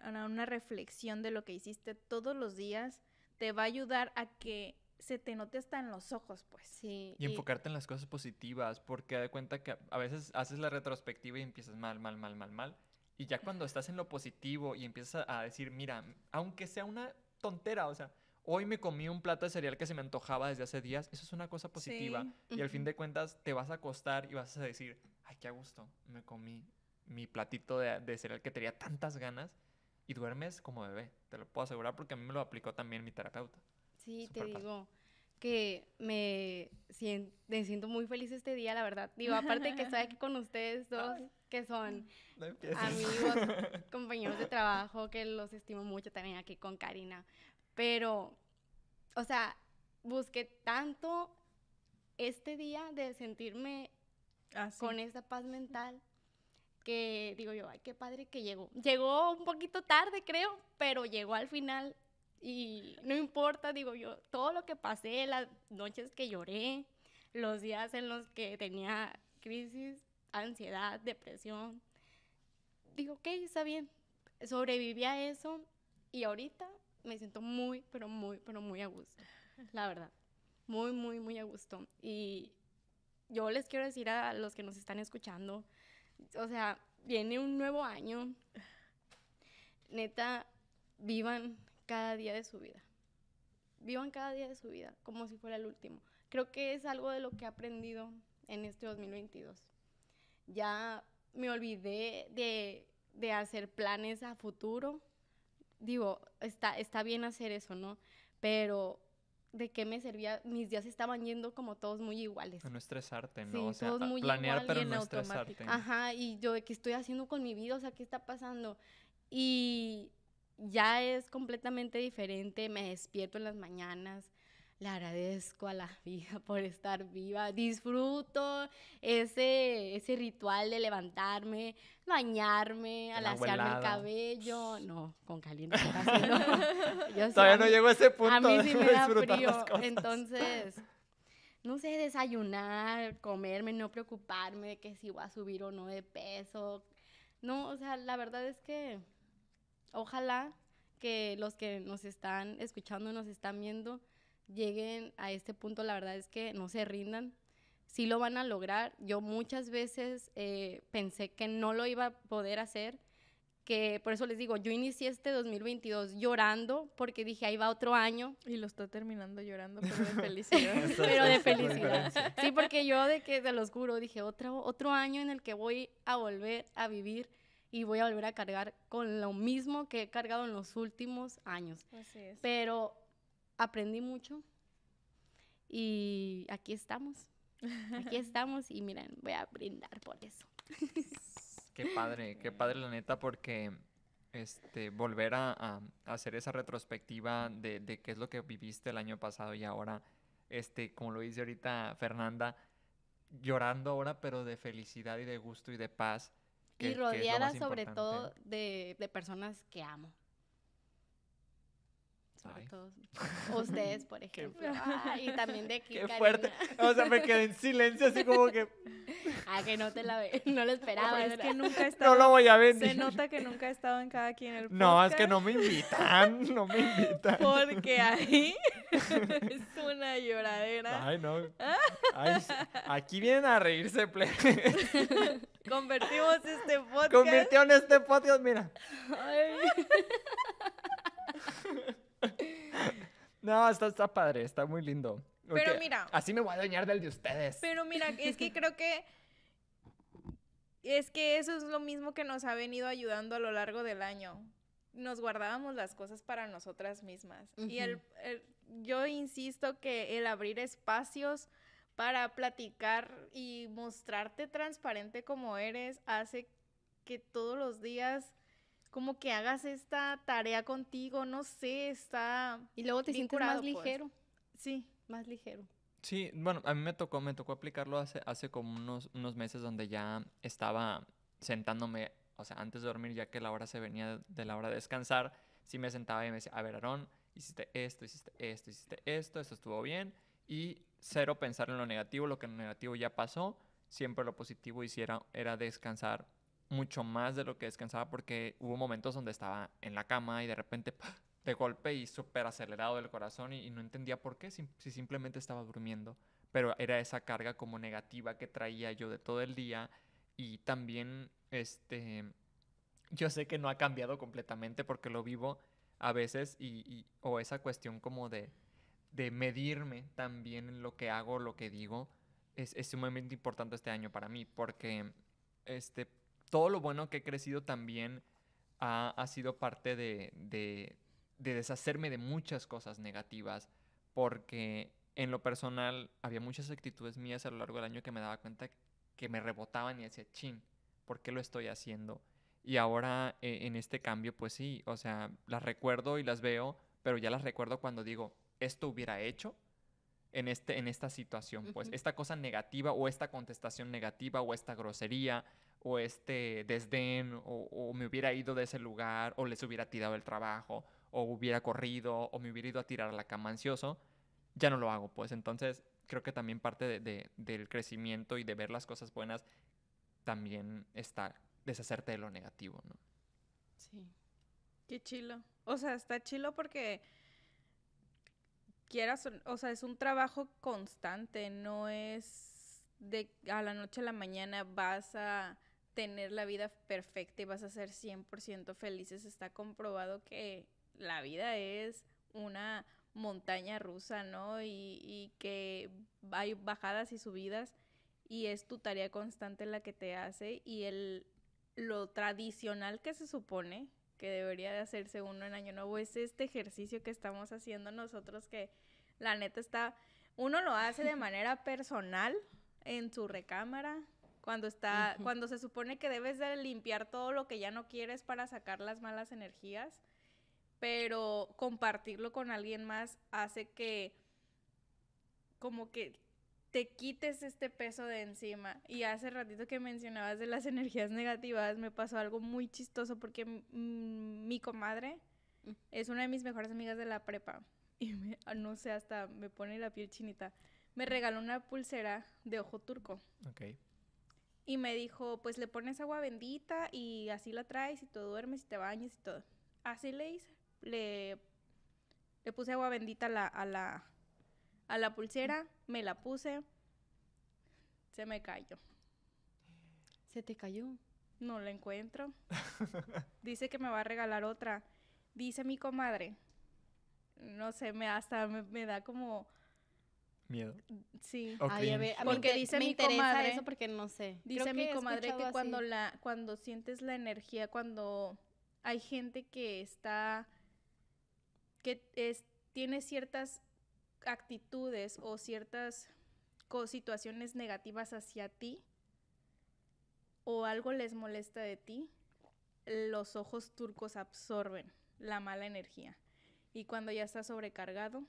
una reflexión de lo que hiciste todos los días te va a ayudar a que se te note hasta en los ojos, pues. Sí. Y, y, enfocarte en las cosas positivas, porque da cuenta que a veces haces la retrospectiva y empiezas mal, mal, mal, mal, mal. Y ya cuando estás en lo positivo y empiezas a decir, mira, aunque sea una tontera, o sea, hoy me comí un plato de cereal que se me antojaba desde hace días, eso es una cosa positiva. Y al fin de cuentas te vas a acostar y vas a decir, ay, qué a gusto, me comí mi platito de, cereal que tenía tantas ganas y duermes como bebé, te lo puedo asegurar porque a mí me lo aplicó también mi terapeuta. Sí, te digo que me, siento, siento muy feliz este día, la verdad. Digo, aparte de que estoy aquí con ustedes dos que son amigos, *laughs* compañeros de trabajo, que los estimo mucho también aquí con Karina. Pero, o sea, busqué tanto este día de sentirme ah, con esa paz mental que digo yo, ay, qué padre que llegó. Llegó un poquito tarde, creo, pero llegó al final y no importa, digo yo, todo lo que pasé, las noches que lloré, los días en los que tenía crisis, ansiedad, depresión. Digo, ok, está bien. Sobreviví a eso y ahorita me siento muy, pero muy, pero muy a gusto. La verdad. Muy, muy, muy a gusto. Y yo les quiero decir a los que nos están escuchando, o sea, viene un nuevo año. Neta, vivan cada día de su vida. Vivan cada día de su vida como si fuera el último. Creo que es algo de lo que he aprendido en este 2022 ya me olvidé de, de hacer planes a futuro. Digo, está, está bien hacer eso, ¿no? Pero de qué me servía, mis días estaban yendo como todos muy iguales. No estresarte, ¿no? o sea, todos muy planear pero no estresarte. Ajá, y yo qué estoy haciendo con mi vida, o sea, qué está pasando. Y ya es completamente diferente, me despierto en las mañanas, le agradezco a la *laughs* vida por estar viva, disfruto ese, ese ritual de levantarme, bañarme, alaciarme el cabello, no, con caliente. *laughs* Todavía no llego a ese punto. A mí sí me da frío, entonces, no sé, desayunar, comerme, no preocuparme de que si voy a subir o no de peso. No, o sea, la verdad es que ojalá que los que nos están escuchando, nos están viendo, lleguen a este punto, la verdad es que no se rindan, sí lo van a lograr. Yo muchas veces eh, pensé que no lo iba a poder hacer, que por eso les digo, yo inicié este 2022 llorando porque dije, ahí va otro año. Y lo está terminando llorando, *laughs* pero de felicidad. Sí, porque yo de que, de lo juro, dije, otro, otro año en el que voy a volver a vivir y voy a volver a cargar con lo mismo que he cargado en los últimos años. Así es. Pero aprendí mucho y aquí estamos. Aquí *laughs* estamos y miren, voy a brindar por eso. *laughs* Qué padre, qué padre la neta porque este, volver a, hacer esa retrospectiva de, qué es lo que viviste el año pasado y ahora, este, como lo dice ahorita Fernanda, llorando ahora pero de felicidad y de gusto y de paz. y rodeada sobre todo de personas que amo *laughs* ustedes, por ejemplo. Ah, y también de aquí. Qué fuerte. O sea, me quedé en silencio, así como que. *laughs* Ah, que no te la ve, no lo esperaba. No, es que nunca he No lo voy a ver. Se nota que nunca he estado en cada quien el podcast. No, es que no me invitan, no me invitan. Porque ahí *laughs* es una lloradera. Ay, no. Ay, aquí vienen a reírse, ple. Convertimos este podcast. Convirtió en este podcast, mira. Ay. No, está, padre, está muy lindo. Pero mira. Así me voy a dañar del de ustedes. Pero mira, es que creo que. Es que eso es lo mismo que nos ha venido ayudando a lo largo del año. Nos guardábamos las cosas para nosotras mismas. Y el, yo insisto que el abrir espacios para platicar y mostrarte transparente como eres hace que todos los días como que hagas esta tarea contigo, no sé, está... Y luego te sientes más pues. ligero. Sí. Más ligero. Sí, bueno, a mí me tocó, me tocó aplicarlo hace, hace como unos, unos meses donde ya estaba sentándome, o sea, antes de dormir, ya que la hora se venía de la hora de descansar, sí me sentaba y me decía, a ver, Aarón, hiciste esto, hiciste esto, hiciste esto, esto estuvo bien, y cero pensar en lo negativo, lo que en lo negativo ya pasó, siempre lo positivo hiciera era descansar mucho más de lo que descansaba porque hubo momentos donde estaba en la cama y de repente de golpe y súper acelerado el corazón y, no entendía por qué, si, simplemente estaba durmiendo. Pero era esa carga como negativa que traía yo de todo el día y también, este, yo sé que no ha cambiado completamente porque lo vivo a veces y, o esa cuestión como de, de medirme también en lo que hago, lo que digo, es, es sumamente importante este año para mí porque, este, todo lo bueno que he crecido también ha, sido parte de, deshacerme de muchas cosas negativas, porque en lo personal había muchas actitudes mías a lo largo del año que me daba cuenta que me rebotaban y decía, ching, ¿por qué lo estoy haciendo? Y ahora eh, en este cambio, pues sí, o sea, las recuerdo y las veo, pero ya las recuerdo cuando digo, esto hubiera hecho en, este, en esta situación, pues esta cosa negativa o esta contestación negativa o esta grosería o este desdén o, me hubiera ido de ese lugar o les hubiera tirado el trabajo o hubiera corrido o me hubiera ido a tirar a la cama ansioso, ya no lo hago, pues entonces creo que también parte del crecimiento y de ver las cosas buenas también está deshacerte de lo negativo, ¿no? Sí. Qué chilo. O sea, está chilo porque quieras, o sea, es un trabajo constante, no es de a la noche a la mañana vas a tener la vida perfecta y vas a ser 100% felices. Está comprobado que la vida es una montaña rusa, ¿no? Y, que hay bajadas y subidas y es tu tarea constante la que te hace y el, lo tradicional que se supone debería de hacerse uno en Año Nuevo es este ejercicio que estamos haciendo nosotros que la neta está, uno lo hace de *laughs* manera personal en su recámara, cuando está, cuando se supone que debes de limpiar todo lo que ya no quieres para sacar las malas energías, pero compartirlo con alguien más hace que como que te quites este peso de encima. Y hace ratito que mencionabas de las energías negativas, me pasó algo muy chistoso porque mi comadre mm. es una de mis mejores amigas de la prepa. *laughs* Y ah, no sé, hasta me pone la piel chinita. Me regaló una pulsera de ojo turco. Ok. Y me dijo, pues le pones agua bendita y así la traes y tú duermes y te bañas y todo. Así le hice. Le, le puse agua bendita a la a la pulsera, me la puse, se me cayó. ¿Se te cayó? No la encuentro. *laughs* Dice que me va a regalar otra. Dice mi comadre. No sé, me hasta me, da como miedo. Sí. a ver, porque me, dice mi comadre eso porque no sé. Dice mi comadre que cuando la cuando sientes la energía cuando hay gente que está que tiene ciertas actitudes o ciertas situaciones negativas hacia ti o algo les molesta de ti, los ojos turcos absorben la mala energía. Y cuando ya está sobrecargado,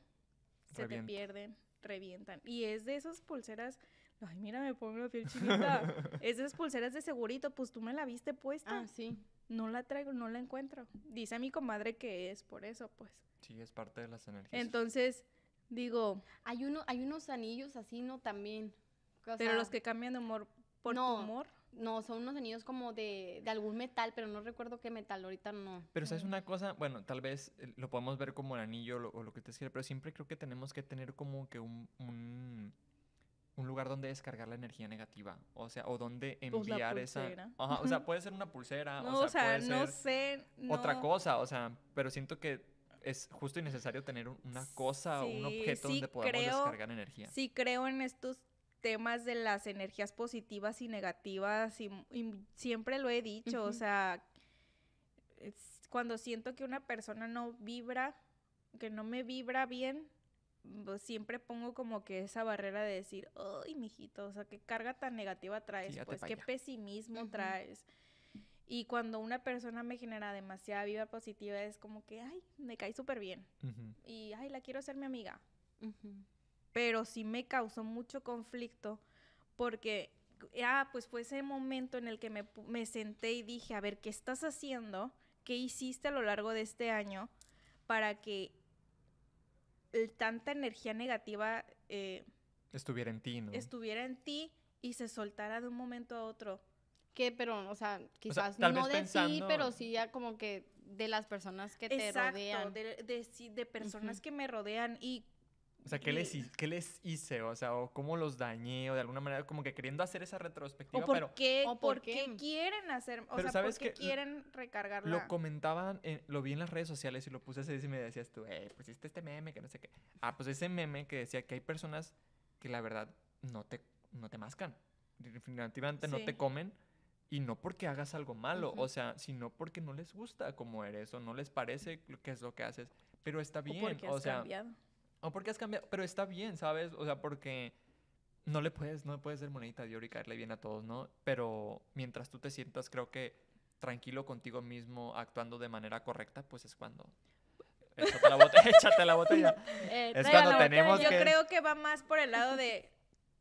se te pierden, revientan. Y es de esas pulseras, ay, mira, me pongo la piel chiquita. *laughs* es de esas pulseras de segurito, pues tú me la viste puesta. Ah, No la traigo, no la encuentro. Dice mi comadre que es por eso, pues. Sí, es parte de las energías. Entonces, Digo. Hay, uno, hay unos anillos así, ¿no? También. pero los que cambian de humor por no, humor. No, son unos anillos como de, algún metal, pero no recuerdo qué metal, ahorita no. Pero sabes una cosa, bueno, tal vez eh, lo podemos ver como el anillo o lo que te sirve, pero siempre creo que tenemos que tener como que un, un, lugar donde descargar la energía negativa, o sea, o donde pues enviar esa... o sea, *laughs* puede ser una pulsera, o sea, no sé, otra cosa, o sea, pero siento que es justo y necesario tener una cosa o un objeto donde podamos descargar energía. Sí, creo en estos temas de las energías positivas y negativas y, siempre lo he dicho, o sea, cuando siento que una persona no vibra, que no me vibra bien, pues siempre pongo como que esa barrera de decir, "Ay, mijito, o sea, qué carga tan negativa traes, pues qué pesimismo traes." Y cuando una persona me genera demasiada vida positiva, es como que, ay, me caí súper bien. Y, ay, la quiero hacer mi amiga. Pero sí me causó mucho conflicto porque, ah, pues fue ese momento en el que me, me senté y dije, a ver, ¿qué estás haciendo? ¿Qué hiciste a lo largo de este año para que tanta energía negativa... Eh, estuviera en ti, Estuviera en ti y se soltara de un momento a otro que, pero, o sea, quizás no de sí, pero sí ya como que de las personas que te rodean. De, de, personas que me rodean y... O sea, ¿qué, les, ¿qué les hice? O sea, o ¿cómo los dañé? O de alguna manera, como que queriendo hacer esa retrospectiva, o por Qué, por, qué, quieren hacer? O sea, ¿sabes ¿por qué quieren recargarla? Lo comentaban, eh, lo vi en las redes sociales y lo puse así y me decías tú, eh, hiciste este meme que no sé qué. Ah, pues ese meme que decía que hay personas que la verdad no te, no te mascan. Definitivamente no te comen y no porque hagas algo malo, o sea, sino porque no les gusta cómo eres o no les parece que es lo que haces, pero está bien, o, porque has sea, cambiado. o porque has cambiado, pero está bien, ¿sabes? O sea, porque no le puedes no le puedes ser monedita de oro y caerle bien a todos, ¿no? Pero mientras tú te sientas creo que tranquilo contigo mismo, actuando de manera correcta, pues es cuando échate la *laughs* botella, *laughs* eh, es cuando tenemos Yo creo que va más por el lado de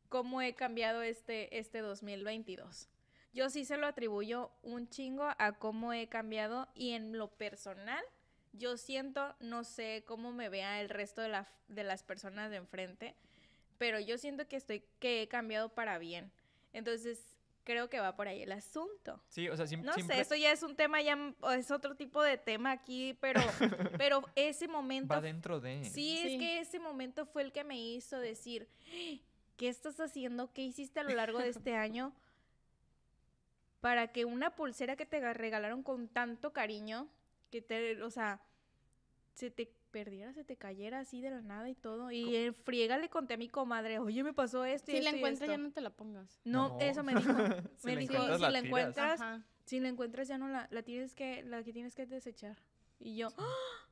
cómo he cambiado este este 2022 yo sí se lo atribuyo un chingo a cómo he cambiado y en lo personal, yo siento, no sé cómo me vea el resto de, de las personas de enfrente, pero yo siento que estoy, que he cambiado para bien. Entonces, creo que va por ahí el asunto. Sí, o sea, No sé, eso ya es un tema, ya es otro tipo de tema aquí, pero, *laughs* pero ese momento... Va dentro de... sí, es que ese momento fue el que me hizo decir, ¡Ah! ¿qué estás haciendo? ¿Qué hiciste a lo largo de este año? para que una pulsera que te regalaron con tanto cariño, que te, o sea, se te perdiera, se te cayera así de la nada y todo. Y en friega le conté a mi comadre, oye, me pasó esto y Si la encuentras, ya no te la pongas. No, eso me dijo. *laughs* me dijo, si la encuentras, si la encuentras, ya no la, la, tienes que, la que tienes que desechar. Y yo, ¡Ah!".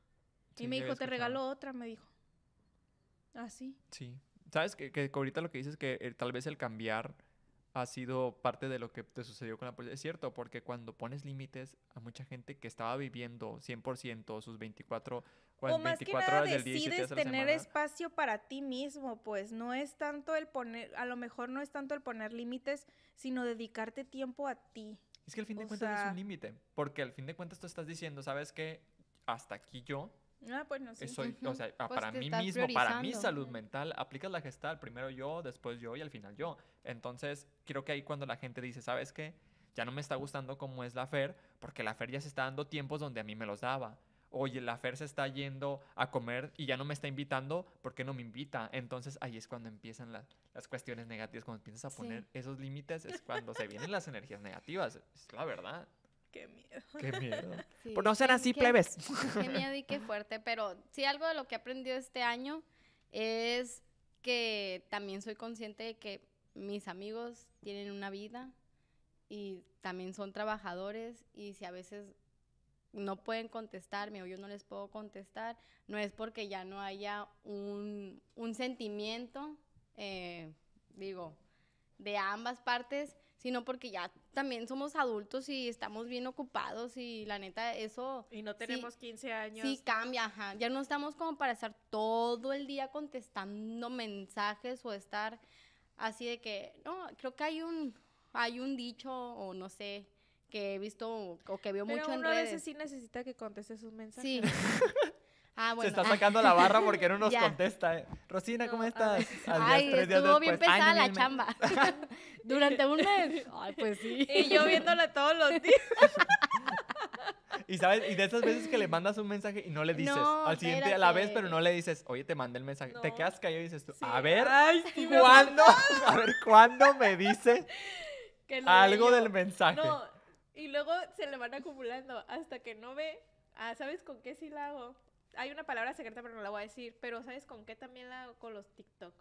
y me dijo, te regalo otra, me dijo. Así. Sí. ¿Sabes? Que, que ahorita lo que dices es que eh, tal vez el cambiar ha sido parte de lo que te sucedió con la policía. Es cierto, porque cuando pones límites a mucha gente que estaba viviendo 100% sus 24, o 24 horas del día decides tener espacio para ti mismo, pues no es tanto el poner, a lo mejor no es tanto el poner límites, sino dedicarte tiempo a ti. Es que al fin de cuentas sea... es un límite, porque al fin de cuentas tú estás diciendo, ¿sabes qué? Hasta aquí yo, Ah, ah, pues no sé. para mí mismo, para mi salud mental, aplicas la gestal, primero yo, después yo y al final yo. Entonces, creo que ahí cuando la gente dice, ¿sabes qué? Ya no me está gustando cómo es la FER, porque la FER ya se está dando tiempos donde a mí me los daba. Oye, la FER se está yendo a comer y ya no me está invitando, ¿por qué no me invita? Entonces ahí es cuando empiezan las, las cuestiones negativas, cuando empiezas a poner esos límites, es cuando se vienen las *laughs* energías negativas, es la verdad. Qué miedo. Qué miedo. *laughs* Por no ser así, plebes. *laughs* Qué miedo y qué fuerte. Pero sí, algo de lo que he aprendido este año es que también soy consciente de que mis amigos tienen una vida y también son trabajadores y si a veces no pueden contestarme o yo no les puedo contestar, no es porque ya no haya un, un sentimiento, eh, digo, de ambas partes, sino porque ya también somos adultos y estamos bien ocupados y la neta eso... Y no tenemos 15 años. Sí, cambia, ajá. Ya no estamos como para estar todo el día contestando mensajes o estar así de que, no, creo que hay un, hay un dicho o no sé, que he visto o que veo mucho en uno a veces sí necesita que conteste sus mensajes. Sí. *laughs* Ah, se está sacando la barra porque no *laughs* nos contesta. ¿eh? Rosina, ¿cómo estás? Ay, estuvo bien pesada la chamba. *laughs* Durante un mes. Ay, pues sí. Y yo viéndola todos los días. *laughs* Y sabes, y de esas veces que le mandas un mensaje y no le dices. al siguiente a la vez, pero no le dices, oye, te mandé el mensaje. Te quedas callado y dices tú, a ver, ¿cuándo? a ver, ¿cuándo me dice algo del mensaje? No, y luego se le van acumulando hasta que no ve, ah, ¿sabes con qué sí la hago? hay una palabra secreta, pero no la voy a decir. Pero ¿sabes con qué también la hago? Con los TikTok.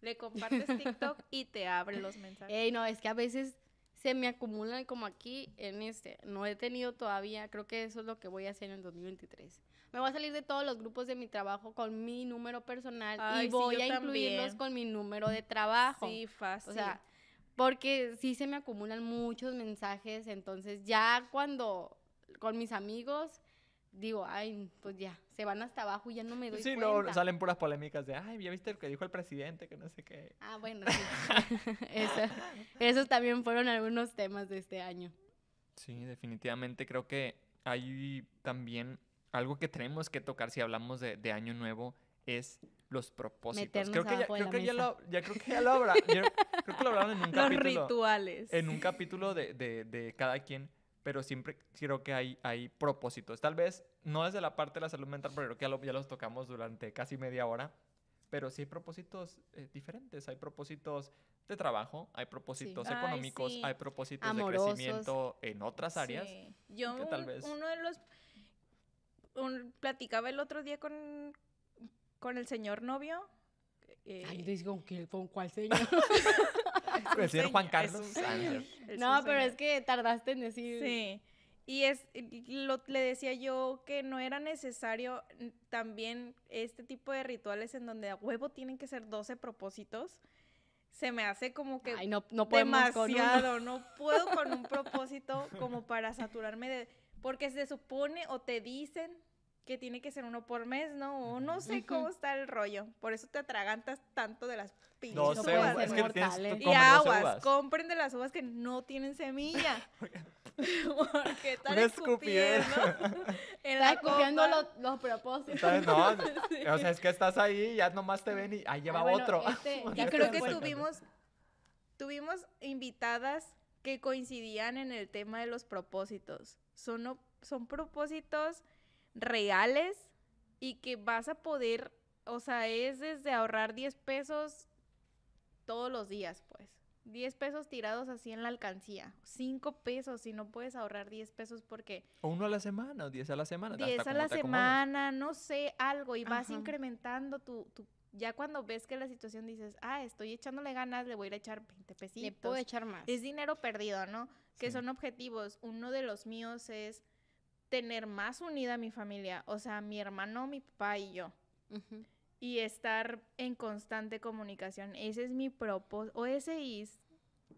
Le compartes *laughs* TikTok y te abre los mensajes. Ey, no, es que a veces se me acumulan como aquí en este. No he tenido todavía, creo que eso es lo que voy a hacer en el 2023. Me voy a salir de todos los grupos de mi trabajo con mi número personal y voy a incluirlos con mi número de trabajo. Sí, fácil. O sea, porque sí se me acumulan muchos mensajes, entonces ya cuando con mis amigos digo, ay, pues ya, se van hasta abajo y ya no me doy cuenta. Sí, no, salen puras polémicas de, ay, ya viste lo que dijo el presidente, que no sé qué. Ah, bueno, sí. *laughs* eso, esos también fueron algunos temas de este año. Sí, definitivamente creo que hay también algo que tenemos que tocar si hablamos de, año nuevo es los propósitos. creo que, ya, creo lo, que lo habrá, creo que lo hablaron en un *laughs* capítulo. rituales. En un capítulo de, de, de cada quien pero siempre creo que hay, hay propósitos. Tal vez no desde la parte de la salud mental, pero creo que ya, ya los tocamos durante casi media hora, pero sí hay propósitos eh, diferentes. Hay propósitos de trabajo, hay propósitos económicos, hay propósitos de crecimiento en otras áreas. Yo tal uno de los... platicaba el otro día con, con el señor novio Ay, eh, digo, ¿con, cuál señor? *laughs* *laughs* el señor Juan Carlos. Ah, no, pero es que tardaste en decir. Sí. Y es, le decía yo que no era necesario también este tipo de rituales en donde a huevo tienen que ser 12 propósitos. Se me hace como que Ay, no, no demasiado, no *laughs* puedo con un propósito como para saturarme de... Porque se supone o te dicen que tiene que ser uno por mes, ¿no? O no sé cómo está el rollo. Por eso te atragantas tanto de las pinches no, no uvas. Es que tienes, y aguas, compren de las uvas que no tienen semilla. *laughs* Porque *laughs* están escupiendo. Está escupiendo *laughs* los, propósitos. no, o sea, es que estás ahí ya nomás te ven y ahí lleva ah, otro. Este, ya creo que tuvimos, tuvimos invitadas que coincidían en el tema de los propósitos. Son, son propósitos reales y que vas a poder, o sea, es desde ahorrar 10 pesos todos los días, pues. 10 pesos tirados así en la alcancía. 5 pesos si no puedes ahorrar 10 pesos porque... O uno a la semana, o 10 a la semana. 10 a la semana, no sé, algo. Y vas incrementando tu, tu, Ya cuando ves que la situación dices, ah, estoy echándole ganas, le voy a ir a echar 20 pesitos. Le puedo echar más. Es dinero perdido, ¿no? Que son objetivos. Uno de los míos es tener más unida mi familia, o sea, mi hermano, mi papá y yo. Y estar en constante comunicación. Ese es mi propósito, o ese es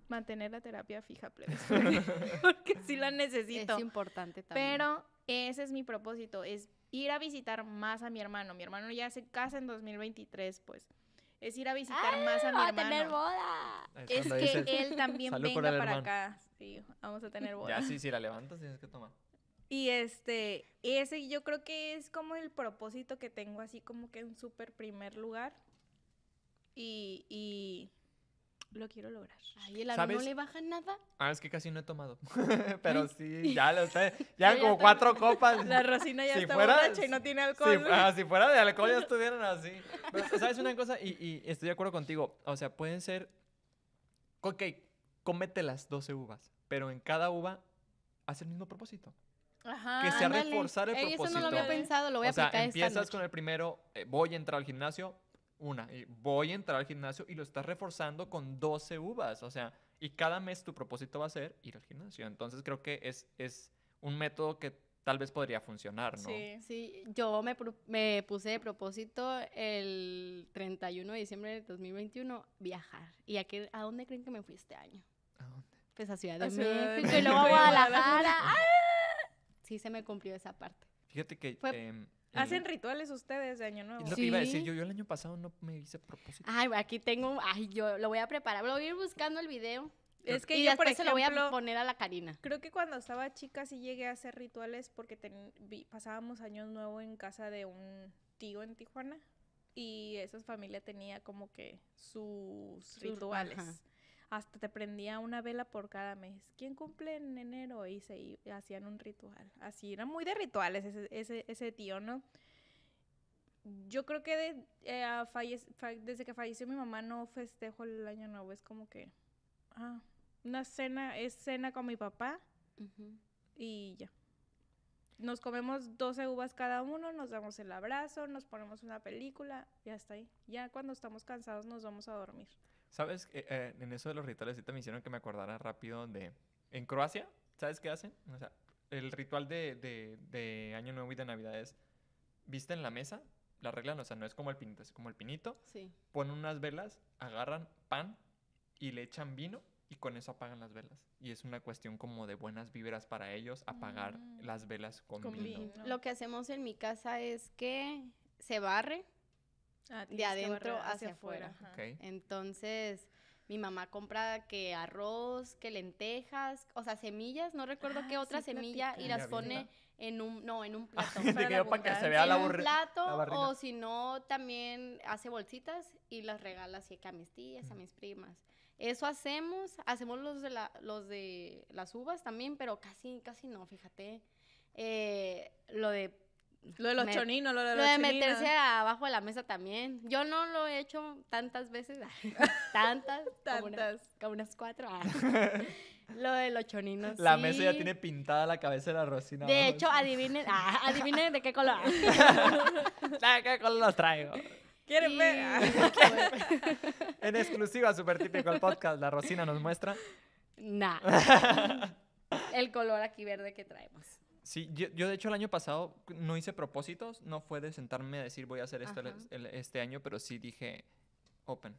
mantener la terapia fija, *laughs* porque, sí la necesito. Es importante también. Pero ese es mi propósito, es ir a visitar más a mi hermano. Mi hermano ya se casa en 2023, pues. Es ir a visitar ah, más a mi hermano. a tener boda! Es, que él también venga para acá. Sí, vamos a tener boda. Ya, sí, si la levantas tienes que tomar. Y este, ese yo creo que es como el propósito que tengo así como que en súper primer lugar. Y, lo quiero lograr. Ay, el ¿Sabes? no le baja nada. Ah, es que casi no he tomado. *laughs* Pero sí, ya lo sé. *laughs* Ya, como cuatro copas. La Rosina ya está fuera, y no tiene alcohol. Si, fuera de alcohol ya *laughs* estuvieran así. ¿sabes una cosa? Y, estoy de acuerdo contigo. O sea, pueden ser... Ok, comete las 12 uvas, pero en cada uva hace el mismo propósito. Ajá, que sea reforzar el propósito. Eso no lo había pensado, lo voy a o sea, Empiezas con el primero, eh, voy a entrar al gimnasio, una, y voy a entrar al gimnasio y lo estás reforzando con 12 uvas, o sea, y cada mes tu propósito va a ser ir al gimnasio. Entonces creo que es, es un método que tal vez podría funcionar, ¿no? Sí, sí. Yo me, me, puse de propósito el 31 de diciembre de 2021 viajar. ¿Y a, qué, a dónde creen que me fui este año? ¿A dónde? Pues a Ciudad de, México, y luego a Guadalajara. ¡Ah! se me cumplió esa parte. Fíjate que... Em, ¿Hacen rituales ustedes de Año Nuevo? Es lo iba a decir yo. Yo el año pasado no me hice propósito. Ay, aquí tengo... Ay, yo lo voy a preparar. Lo voy a ir buscando el video. es que y yo, por eso lo voy a poner a la Karina. Creo que cuando estaba chica sí llegué a hacer rituales porque pasábamos Año nuevo en casa de un tío en Tijuana y esa familia tenía como que sus, rituales hasta te prendía una vela por cada mes. ¿Quién cumple en enero? Y se hacían un ritual. Así, era muy de rituales ese, tío, ¿no? Yo creo que eh, desde que falleció mi mamá no festejo el año nuevo. Es como que, ah, una cena, es cena con mi papá y ya. Nos comemos 12 uvas cada uno, nos damos el abrazo, nos ponemos una película y hasta ahí. Ya cuando estamos cansados nos vamos a dormir. ¿Sabes? Eh, en eso de los rituales sí me hicieron que me acordara rápido de... En Croacia, ¿sabes qué hacen? O sea, el ritual de, Año Nuevo y de Navidad es... Visten la mesa, la arreglan, o sea, no es como el pinito, es como el pinito. Sí. Ponen unas velas, agarran pan y le echan vino y con eso apagan las velas. Y es una cuestión como de buenas vibras para ellos apagar mm. las velas con, vino. Lo que hacemos en mi casa es que se barre Ah, de adentro hacia, afuera. Entonces, mi mamá compra que arroz, que lentejas, o sea, semillas, no recuerdo ah, qué otra semilla y las pone en un no, en un ah, plato, para, que se vea en un plato o si no también hace bolsitas y las regala así a mis tías, a mm. mis primas. Eso hacemos, hacemos los de la, los de las uvas también, pero casi casi no, fíjate. Eh, lo de lo de los choninos, lo de Lo de meterse abajo de la mesa también. Yo no lo he hecho tantas veces. *laughs* tantas. tantas. Como, unas cuatro. Ah. *laughs* lo de los choninos. La mesa ya tiene pintada la cabeza de la Rosina. De hecho, ah, *laughs* adivinen, de qué color. ¿De ah, qué color los traigo? ¿Quieren ver? en exclusiva, súper típico el podcast, la Rosina nos muestra. Nah. el color aquí verde que traemos. Sí, yo, de hecho el año pasado no hice propósitos, no fue de sentarme a decir voy a hacer esto este año, pero sí dije open.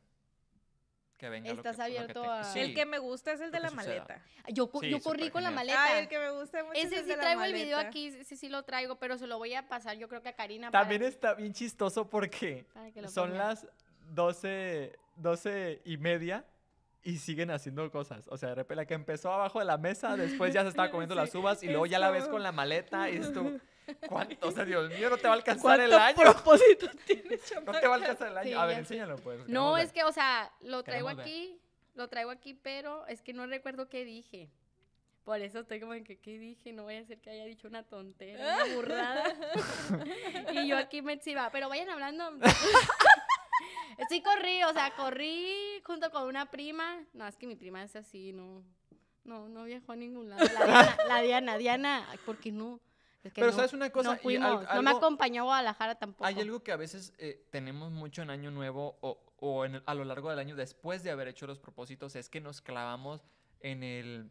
Que venga Estás lo que, abierto a... el que me gusta es el de la maleta. Yo, corrí con la maleta. Ah, el que me gusta mucho Ese es sí traigo el video aquí, sí, sí lo traigo, pero se lo voy a pasar yo creo que a Karina. También está bien chistoso porque son las 12, 12 y media y siguen haciendo cosas. O sea, de repente la que empezó abajo de la mesa, después ya se estaba *laughs* comiendo las uvas y luego ya la ves con la maleta y esto, ¿cuánto? O sea, Dios mío, no te va a alcanzar el año. propósito *laughs* tienes, *laughs* chamaca? No te va a alcanzar el año. a ver, enséñalo pues. No, es que, o sea, lo traigo aquí, lo traigo aquí, pero es que no recuerdo qué dije. Por eso estoy como en que, ¿qué dije? No voy a hacer que haya dicho una tontera, una burrada. y yo aquí me chiva, pero vayan hablando. Sí corrí, o sea, corrí junto con una prima. No, es que mi prima es así, no. No, no viajó a ningún lado. La Diana, Diana, porque no? Es que Pero no, sabes una cosa, no, me acompañó a Guadalajara tampoco. Hay algo que a veces eh, tenemos mucho en Año Nuevo o, en a lo largo del año después de haber hecho los propósitos, es que nos clavamos en el...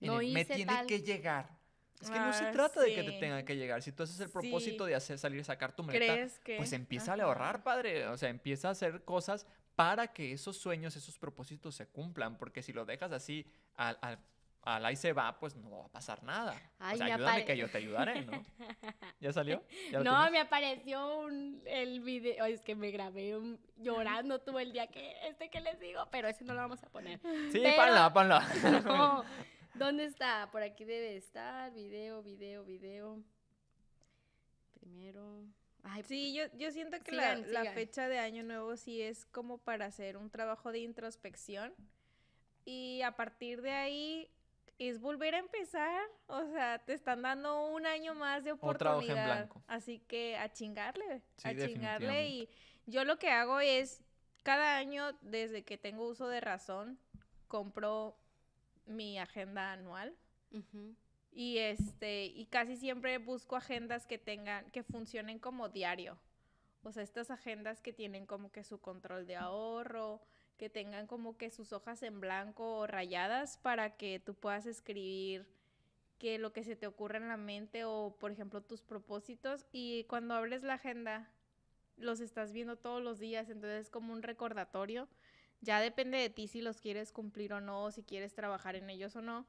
me tiene que llegar. Es que no se ah, trata de que te tenga que llegar. Si tú haces el propósito de hacer salir, sacar tu meta, pues empieza a ahorrar, padre. O sea, empieza a hacer cosas para que esos sueños, esos propósitos se cumplan. Porque si lo dejas así al, al, al ahí se va, pues no va a pasar nada. Ay, o sea, ayúdame que yo te ayudaré, ¿no? *laughs* ¿Ya salió? no, me apareció el video. Es que me grabé llorando todo el día que este que les digo, pero ese no lo vamos a poner. Sí, pero... panla, panla. *laughs* No. ¿Dónde está? Por aquí debe estar. Video, video, video. Primero. sí, yo, siento que la, fecha de Año Nuevo sí es como para hacer un trabajo de introspección. Y a partir de ahí es volver a empezar. O sea, te están dando un año más de oportunidad. blanco. Así que a chingarle. a chingarle. Y yo lo que hago es, cada año, desde que tengo uso de razón, compro mi agenda anual. Y este, y casi siempre busco agendas que tengan, que funcionen como diario. O sea, estas agendas que tienen como que su control de ahorro, que tengan como que sus hojas en blanco o rayadas para que tú puedas escribir que lo que se te ocurre en la mente o, por ejemplo, tus propósitos. Y cuando abres la agenda, los estás viendo todos los días, entonces es como un recordatorio ya depende de ti si los quieres cumplir o no, si quieres trabajar en ellos o no.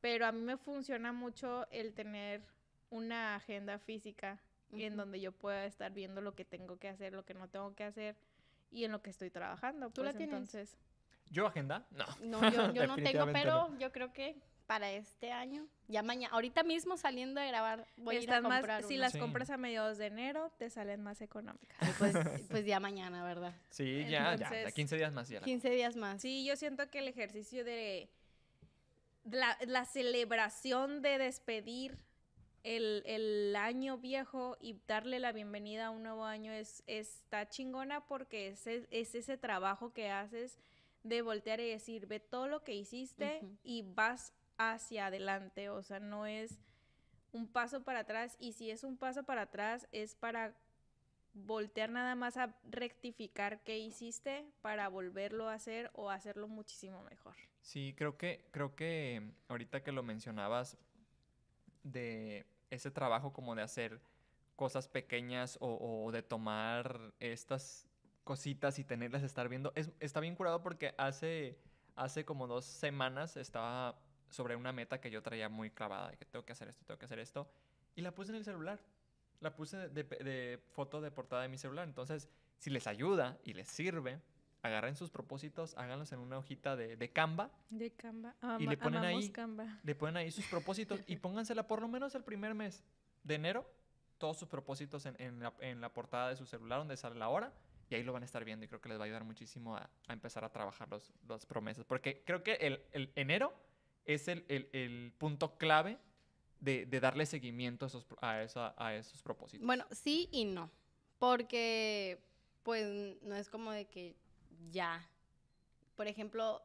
Pero a mí me funciona mucho el tener una agenda física en donde yo pueda estar viendo lo que tengo que hacer, lo que no tengo que hacer y en lo que estoy trabajando. ¿Tú la pues, tienes? Entonces... ¿Yo agenda? No. No, yo, *laughs* no tengo, pero yo creo que para este año. Ya mañana, ahorita mismo saliendo de grabar, voy a ir a comprar Si las compras a mediados de enero, te salen más económicas. Pues, *laughs* pues, ya mañana, ¿verdad? Sí, ya, ya, 15 días más. Ya 15 días más. Sí, yo siento que el ejercicio de la, celebración de despedir el, año viejo y darle la bienvenida a un nuevo año es, está chingona porque es, es ese trabajo que haces de voltear y decir, ve todo lo que hiciste y vas hacia adelante, o sea, no es un paso para atrás y si es un paso para atrás es para voltear nada más a rectificar qué hiciste para volverlo a hacer o hacerlo muchísimo mejor. Sí, creo que creo que ahorita que lo mencionabas de ese trabajo como de hacer cosas pequeñas o, de tomar estas cositas y tenerlas estar viendo está bien curado porque hace hace como dos semanas estaba sobre una meta que yo traía muy clavada, de que tengo que hacer esto, tengo que hacer esto, y la puse en el celular. La puse de, foto de portada de mi celular. Entonces, si les ayuda y les sirve, agarren sus propósitos, háganlos en una hojita de, de Canva. De Canva. y le ponen ahí le *laughs* ponen ahí sus propósitos y póngansela por lo menos el primer mes de enero todos sus propósitos en, la, portada de su celular donde sale la hora y ahí lo van a estar viendo y creo que les va a ayudar muchísimo a, empezar a trabajar los, las promesas porque creo que el enero es el, punto clave de, darle seguimiento a esos, propósitos. Bueno, sí y no, porque pues no es como de que ya. Por ejemplo,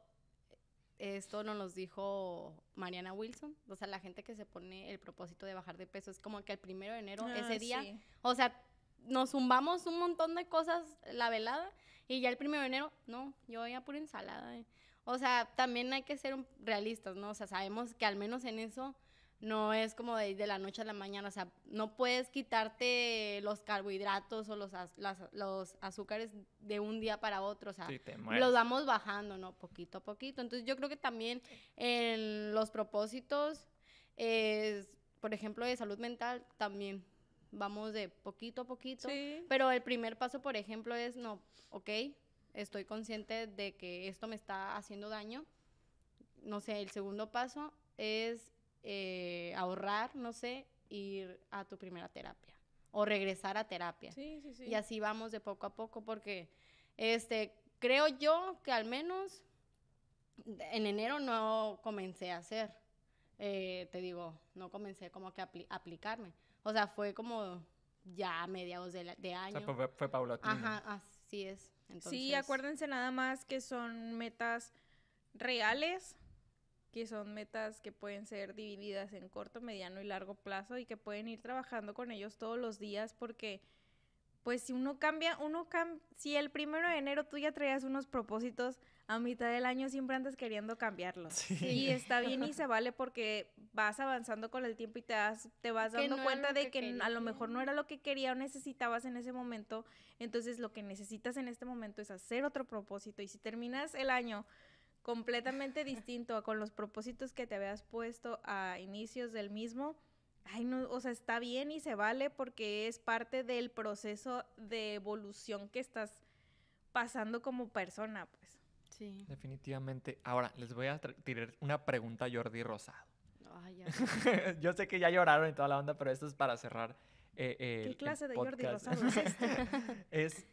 esto no nos dijo Mariana Wilson, o sea, la gente que se pone el propósito de bajar de peso es como que el primero de enero, ah, ese día, o sea, nos zumbamos un montón de cosas la velada y ya el primero de enero, no, yo voy a pura ensalada. Eh. O sea, también hay que ser realistas, ¿no? O sea, sabemos que al menos en eso no es como de, la noche a la mañana, o sea, no puedes quitarte los carbohidratos o los, los azúcares de un día para otro, o sea, los vamos bajando, ¿no? Poquito a poquito. Entonces yo creo que también en los propósitos, por ejemplo, de salud mental, también vamos de poquito a poquito, sí. pero el primer paso, por ejemplo, es, no, ok, estoy consciente de que esto me está haciendo daño. No sé, el segundo paso es eh, ahorrar, no sé, ir a tu primera terapia o regresar a terapia. Y así vamos de poco a poco porque, este, creo yo que al menos en enero no comencé a hacer, eh, te digo, no comencé como que aplicarme. O sea, fue como ya a mediados de, de año. O sea, fue, fue paulatino. Ajá, así Sí, acuérdense nada más que son metas reales, que son metas que pueden ser divididas en corto, mediano y largo plazo y que pueden ir trabajando con ellos todos los días porque pues si uno cambia, uno si el primero de enero tú ya traías unos propósitos, a mitad del año siempre andas queriendo cambiarlos. Sí. Y está bien y se *laughs* vale porque vas avanzando con el tiempo y te, te vas dando cuenta de que, a lo mejor no era lo que quería o necesitabas en ese momento. Entonces lo que necesitas en este momento es hacer otro propósito. Y si terminas el año completamente *laughs* distinto a con los propósitos que te habías puesto a inicios del mismo, ay, no, o sea, está bien y se vale porque es parte del proceso de evolución que estás pasando como persona, pues. Sí. Definitivamente. Ahora, les voy a tirar una pregunta a Jordi Rosado. ya. *laughs* Yo sé que ya lloraron y toda la onda, pero esto es para cerrar. Eh, eh, ¿Qué clase de Jordi Rosado es esto? *laughs* es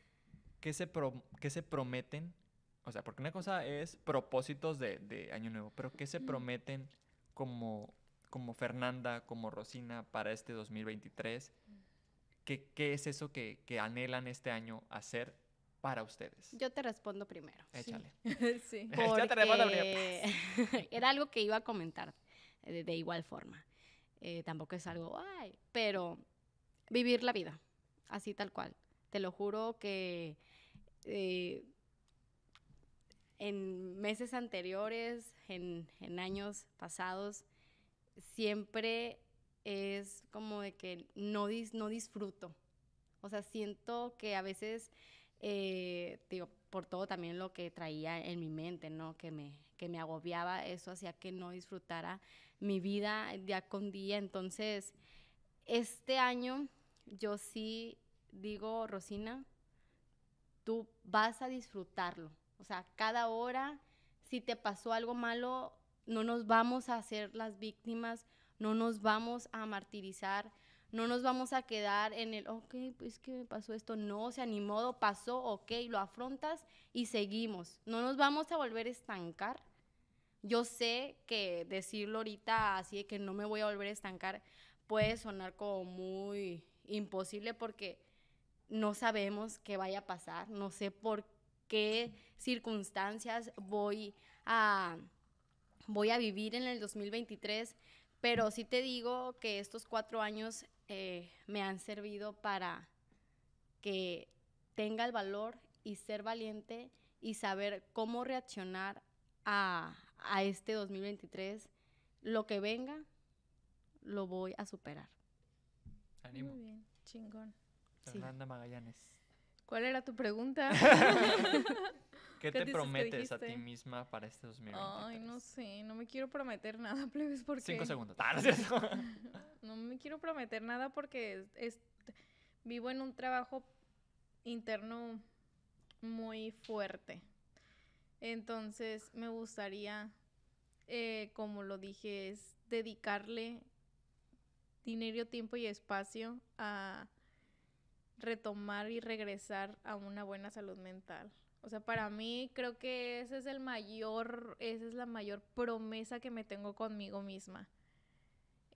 que se, que se prometen, o sea, porque una cosa es propósitos de, de Año Nuevo, pero ¿qué se mm. prometen como como Fernanda, como Rosina para este 2023? ¿Qué, es eso que, anhelan este año hacer para ustedes? Yo te respondo primero. Échale. *laughs* Sí. *laughs* Porque... *laughs* Era algo que iba a comentar eh, de, igual forma. Eh, tampoco es algo, ay, pero vivir la vida, así tal cual. Te lo juro que eh, en meses anteriores, en, en, años pasados, siempre es como de que no, no disfruto. O sea, siento que a veces, eh, digo, por todo también lo que traía en mi mente, ¿no? Que me, que me agobiaba, eso hacía que no disfrutara mi vida día con día. Entonces, este año yo sí digo, Rosina, tú vas a disfrutarlo. O sea, cada hora, si te pasó algo malo, no nos vamos a hacer las víctimas, no nos vamos a martirizar, no nos vamos a quedar en el, ok, pues que me pasó esto, no, o sea, ni modo, pasó, ok, lo afrontas y seguimos, no nos vamos a volver a estancar. Yo sé que decirlo ahorita así de que no me voy a volver a estancar puede sonar como muy imposible porque no sabemos qué vaya a pasar, no sé por qué circunstancias voy a voy a vivir en el 2023, pero sí te digo que estos cuatro años eh, me han servido para que tenga el valor y ser valiente y saber cómo reaccionar a, este 2023. Lo que venga, lo voy a superar. Animo. Muy bien, chingón. Fernanda Magallanes. ¿Cuál era tu pregunta? *laughs* ¿Qué te prometes a ti misma para este 2023? Ay, no sé, no me quiero prometer nada, *laughs* plebes, porque... Cinco segundos, *laughs* ah, no me quiero prometer nada porque vivo en un trabajo interno muy fuerte. Entonces, me gustaría, eh, como lo dije, es dedicarle dinero, tiempo y espacio a retomar y regresar a una buena salud mental. O sea, para mí creo que ese es el mayor, esa es la mayor promesa que me tengo conmigo misma.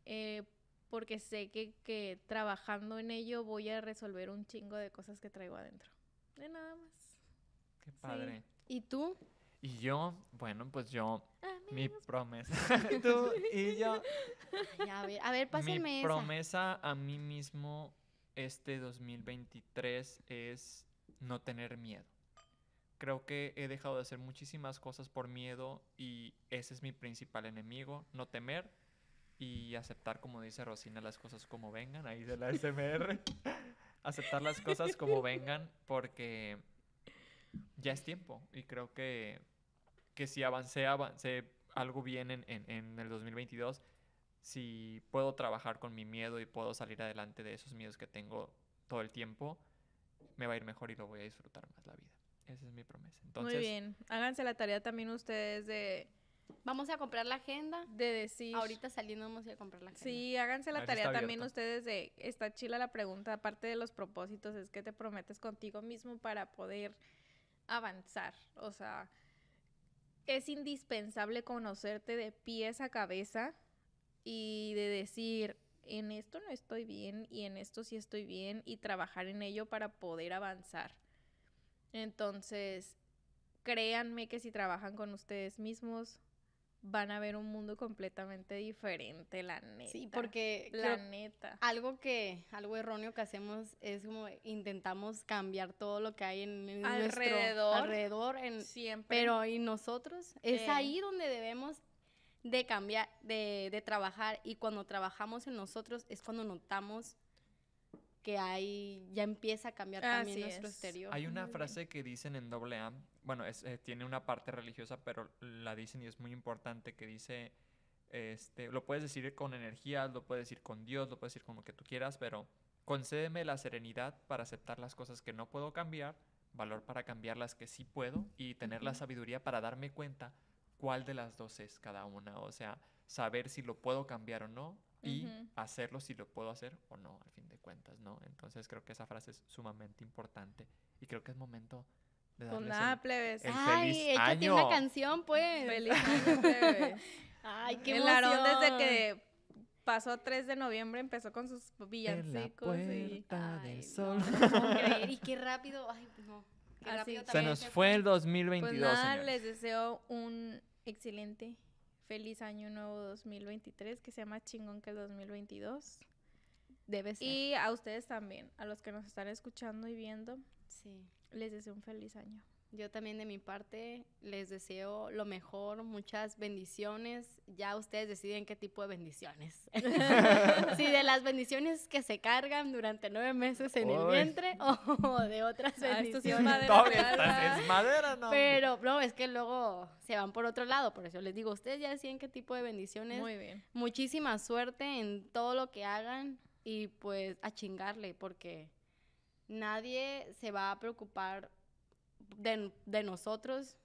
Eh, porque sé que, trabajando en ello voy a resolver un chingo de cosas que traigo adentro. De nada más. Qué padre. ¿Y tú? Y yo, bueno, pues yo, mi promesa. *laughs* tú y yo. a ver, a ver, Mi promesa a mí mismo este 2023 es no tener miedo. Creo que he dejado de hacer muchísimas cosas por miedo y ese es mi principal enemigo, no temer y aceptar, como dice Rosina, las cosas como vengan, ahí de la SMR, *laughs* aceptar las cosas como vengan porque ya es tiempo y creo que, si avance algo bien en, en el 2022, si puedo trabajar con mi miedo y puedo salir adelante de esos miedos que tengo todo el tiempo, me va a ir mejor y lo voy a disfrutar más la vida. Esa es mi promesa. Muy bien. Háganse la tarea también ustedes de... Vamos a comprar la agenda. De decir... Ahorita saliendo vamos a, ir a comprar la agenda. Sí, háganse la tarea también ustedes de... Está chila la pregunta, aparte de los propósitos, es que te prometes contigo mismo para poder avanzar. O sea, es indispensable conocerte de pies a cabeza y de decir, en esto no estoy bien y en esto sí estoy bien y trabajar en ello para poder avanzar. Entonces, créanme que si trabajan con ustedes mismos, van a ver un mundo completamente diferente, la neta. Sí, porque la neta. Algo que algo erróneo que hacemos es como intentamos cambiar todo lo que hay en, alrededor, nuestro alrededor en, siempre. Pero y nosotros es ahí donde debemos de cambiar, de, de trabajar y cuando trabajamos en nosotros es cuando notamos que hay, ya empieza a cambiar también nuestro exterior. Hay una frase que dicen en doble A, bueno, es, eh, tiene una parte religiosa, pero la dicen y es muy importante, que dice, este, lo puedes decir con energía, lo puedes decir con Dios, lo puedes decir como que tú quieras, pero concédeme la serenidad para aceptar las cosas que no puedo cambiar, valor para cambiar las que sí puedo y tener la sabiduría para darme cuenta cuál de las dos es cada una, o sea, saber si lo puedo cambiar o no, y hacerlo si lo puedo hacer o no, al fin de cuentas, ¿no? Entonces creo que esa frase es sumamente importante y creo que es momento de pues darle plebes. Ay, ella tiene una canción, pues. Feliz año, *laughs* Ay, qué El emoción. desde que pasó 3 de noviembre empezó con sus villancicos en y... y qué *laughs* rápido, ay, no. Qué rápido se nos fue el 2022. Pues nada, les deseo un excelente feliz año nuevo 2023, que sea más chingón que el 2022. Debe ser. Y a ustedes también, a los que nos están escuchando y viendo. Sí. Les deseo un feliz año. Yo también de mi parte les deseo lo mejor, muchas bendiciones. Ya ustedes deciden qué tipo de bendiciones. si *laughs* de las bendiciones que se cargan durante nueve meses en el vientre *laughs* o de otras ah, bendiciones. es madera, no. Pero no, es que luego se van por otro lado. Por eso les digo, ustedes ya deciden qué tipo de bendiciones. Muy bien. Muchísima suerte en todo lo que hagan y pues a chingarle porque nadie se va a preocupar de, nosotros,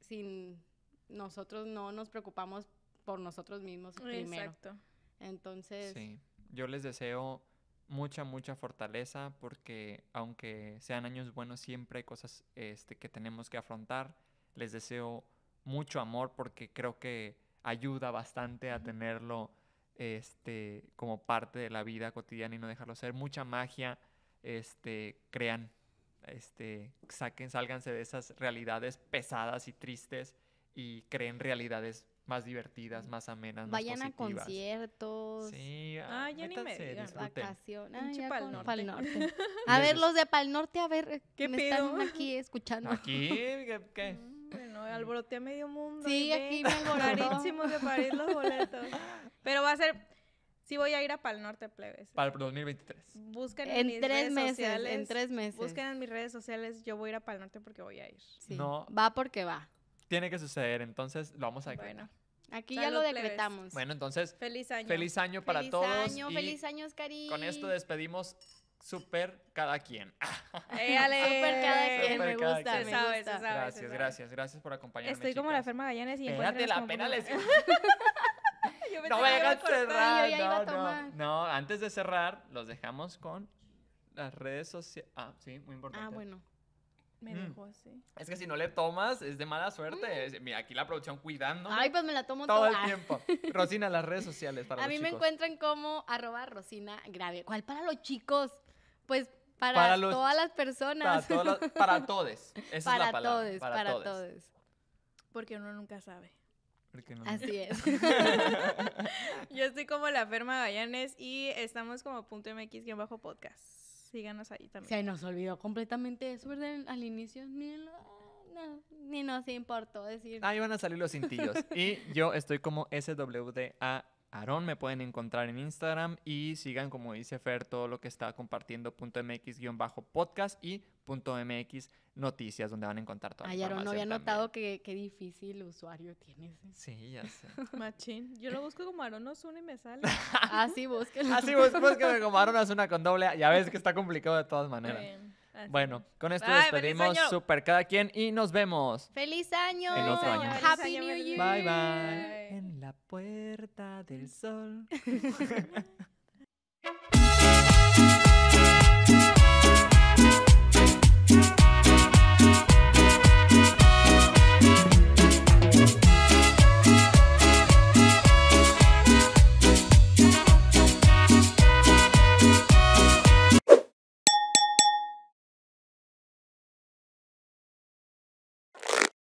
sin nosotros no nos preocupamos por nosotros mismos primero. Exacto. Entonces... Sí, yo les deseo mucha, mucha fortaleza porque aunque sean años buenos, siempre hay cosas este, que tenemos que afrontar. Les deseo mucho amor porque creo que ayuda bastante a tenerlo este, como parte de la vida cotidiana y no dejarlo ser. Mucha magia, este, crean este, saquen, sálganse de esas realidades pesadas y tristes y creen realidades más divertidas, más amenas, Vayan positivas. a conciertos. Sí, a ah, ah, ya ni Vacaciones. Ah, norte. *laughs* A ver, los de Pal Norte, a ver, ¿qué me pedo? aquí escuchando. *laughs* ¿Aquí? ¿Qué? Mm, bueno, alboroté a medio mundo. Sí, aquí me de *laughs* París los boletos. Pero va a ser Sí voy a ir a Pal Norte, plebes. Para el 2023. Busquen en, mis tres redes meses, sociales. En tres meses. Busquen en mis redes sociales. Yo voy a ir a Pal Norte porque voy a ir. No. Va porque va. Tiene que suceder. Entonces lo vamos a decretar. Bueno. Aquí ya lo decretamos. Bueno, entonces. Feliz año. Feliz año para todos. Feliz año, feliz año, cariño Con esto despedimos super cada quien. Eh, *laughs* ale, super cada quien, me gusta, gracias, gracias, gracias por acompañarnos. Estoy como la enferma Gallanes y eh, Espérate, la pena les... *laughs* no cerrar. no, antes de cerrar, los dejamos con las redes sociales. Ah, sí, muy importante. Ah, bueno. Me mm. dejó así. Es que si no le tomas, es de mala suerte. Mm. Mira, aquí la producción cuidando. Ay, pues me la tomo todo el tiempo. *laughs* Rosina, las redes sociales para A mí me encuentran como arroba Rosina Grave. ¿Cuál para los chicos? Pues para, todas las personas. Para, todos. Para *laughs* todes. Esa es la palabra. para todos. Porque uno nunca sabe. Así *laughs* es. *laughs* Yo estoy como la Ferma Gallanes y estamos como punto MX-podcast. Síganos ahí también. Se nos olvidó completamente eso, Al inicio, ni No, ni nos importó decir. Ahí van a salir los cintillos. y yo estoy como SWDA Aarón. Me pueden encontrar en Instagram y sigan, como dice Fer, todo lo que está compartiendo .mx-podcast y .mx noticias, donde van a encontrar todo. Ay, Aaron no había notado que qué difícil usuario tienes. ¿eh? Sí, ya *laughs* sé. Machín. Yo lo busco como Aaron Osuna y me sale. Así *laughs* ah, búsquenlo. búsquelo. Así ah, búsquelo como Aaron Osuna con doble A. Ya ves que está complicado de todas maneras bueno, con esto despedimos super cada quien y nos vemos. ¡Feliz año! Happy New Year. Bye bye. En la puerta del sol. *laughs*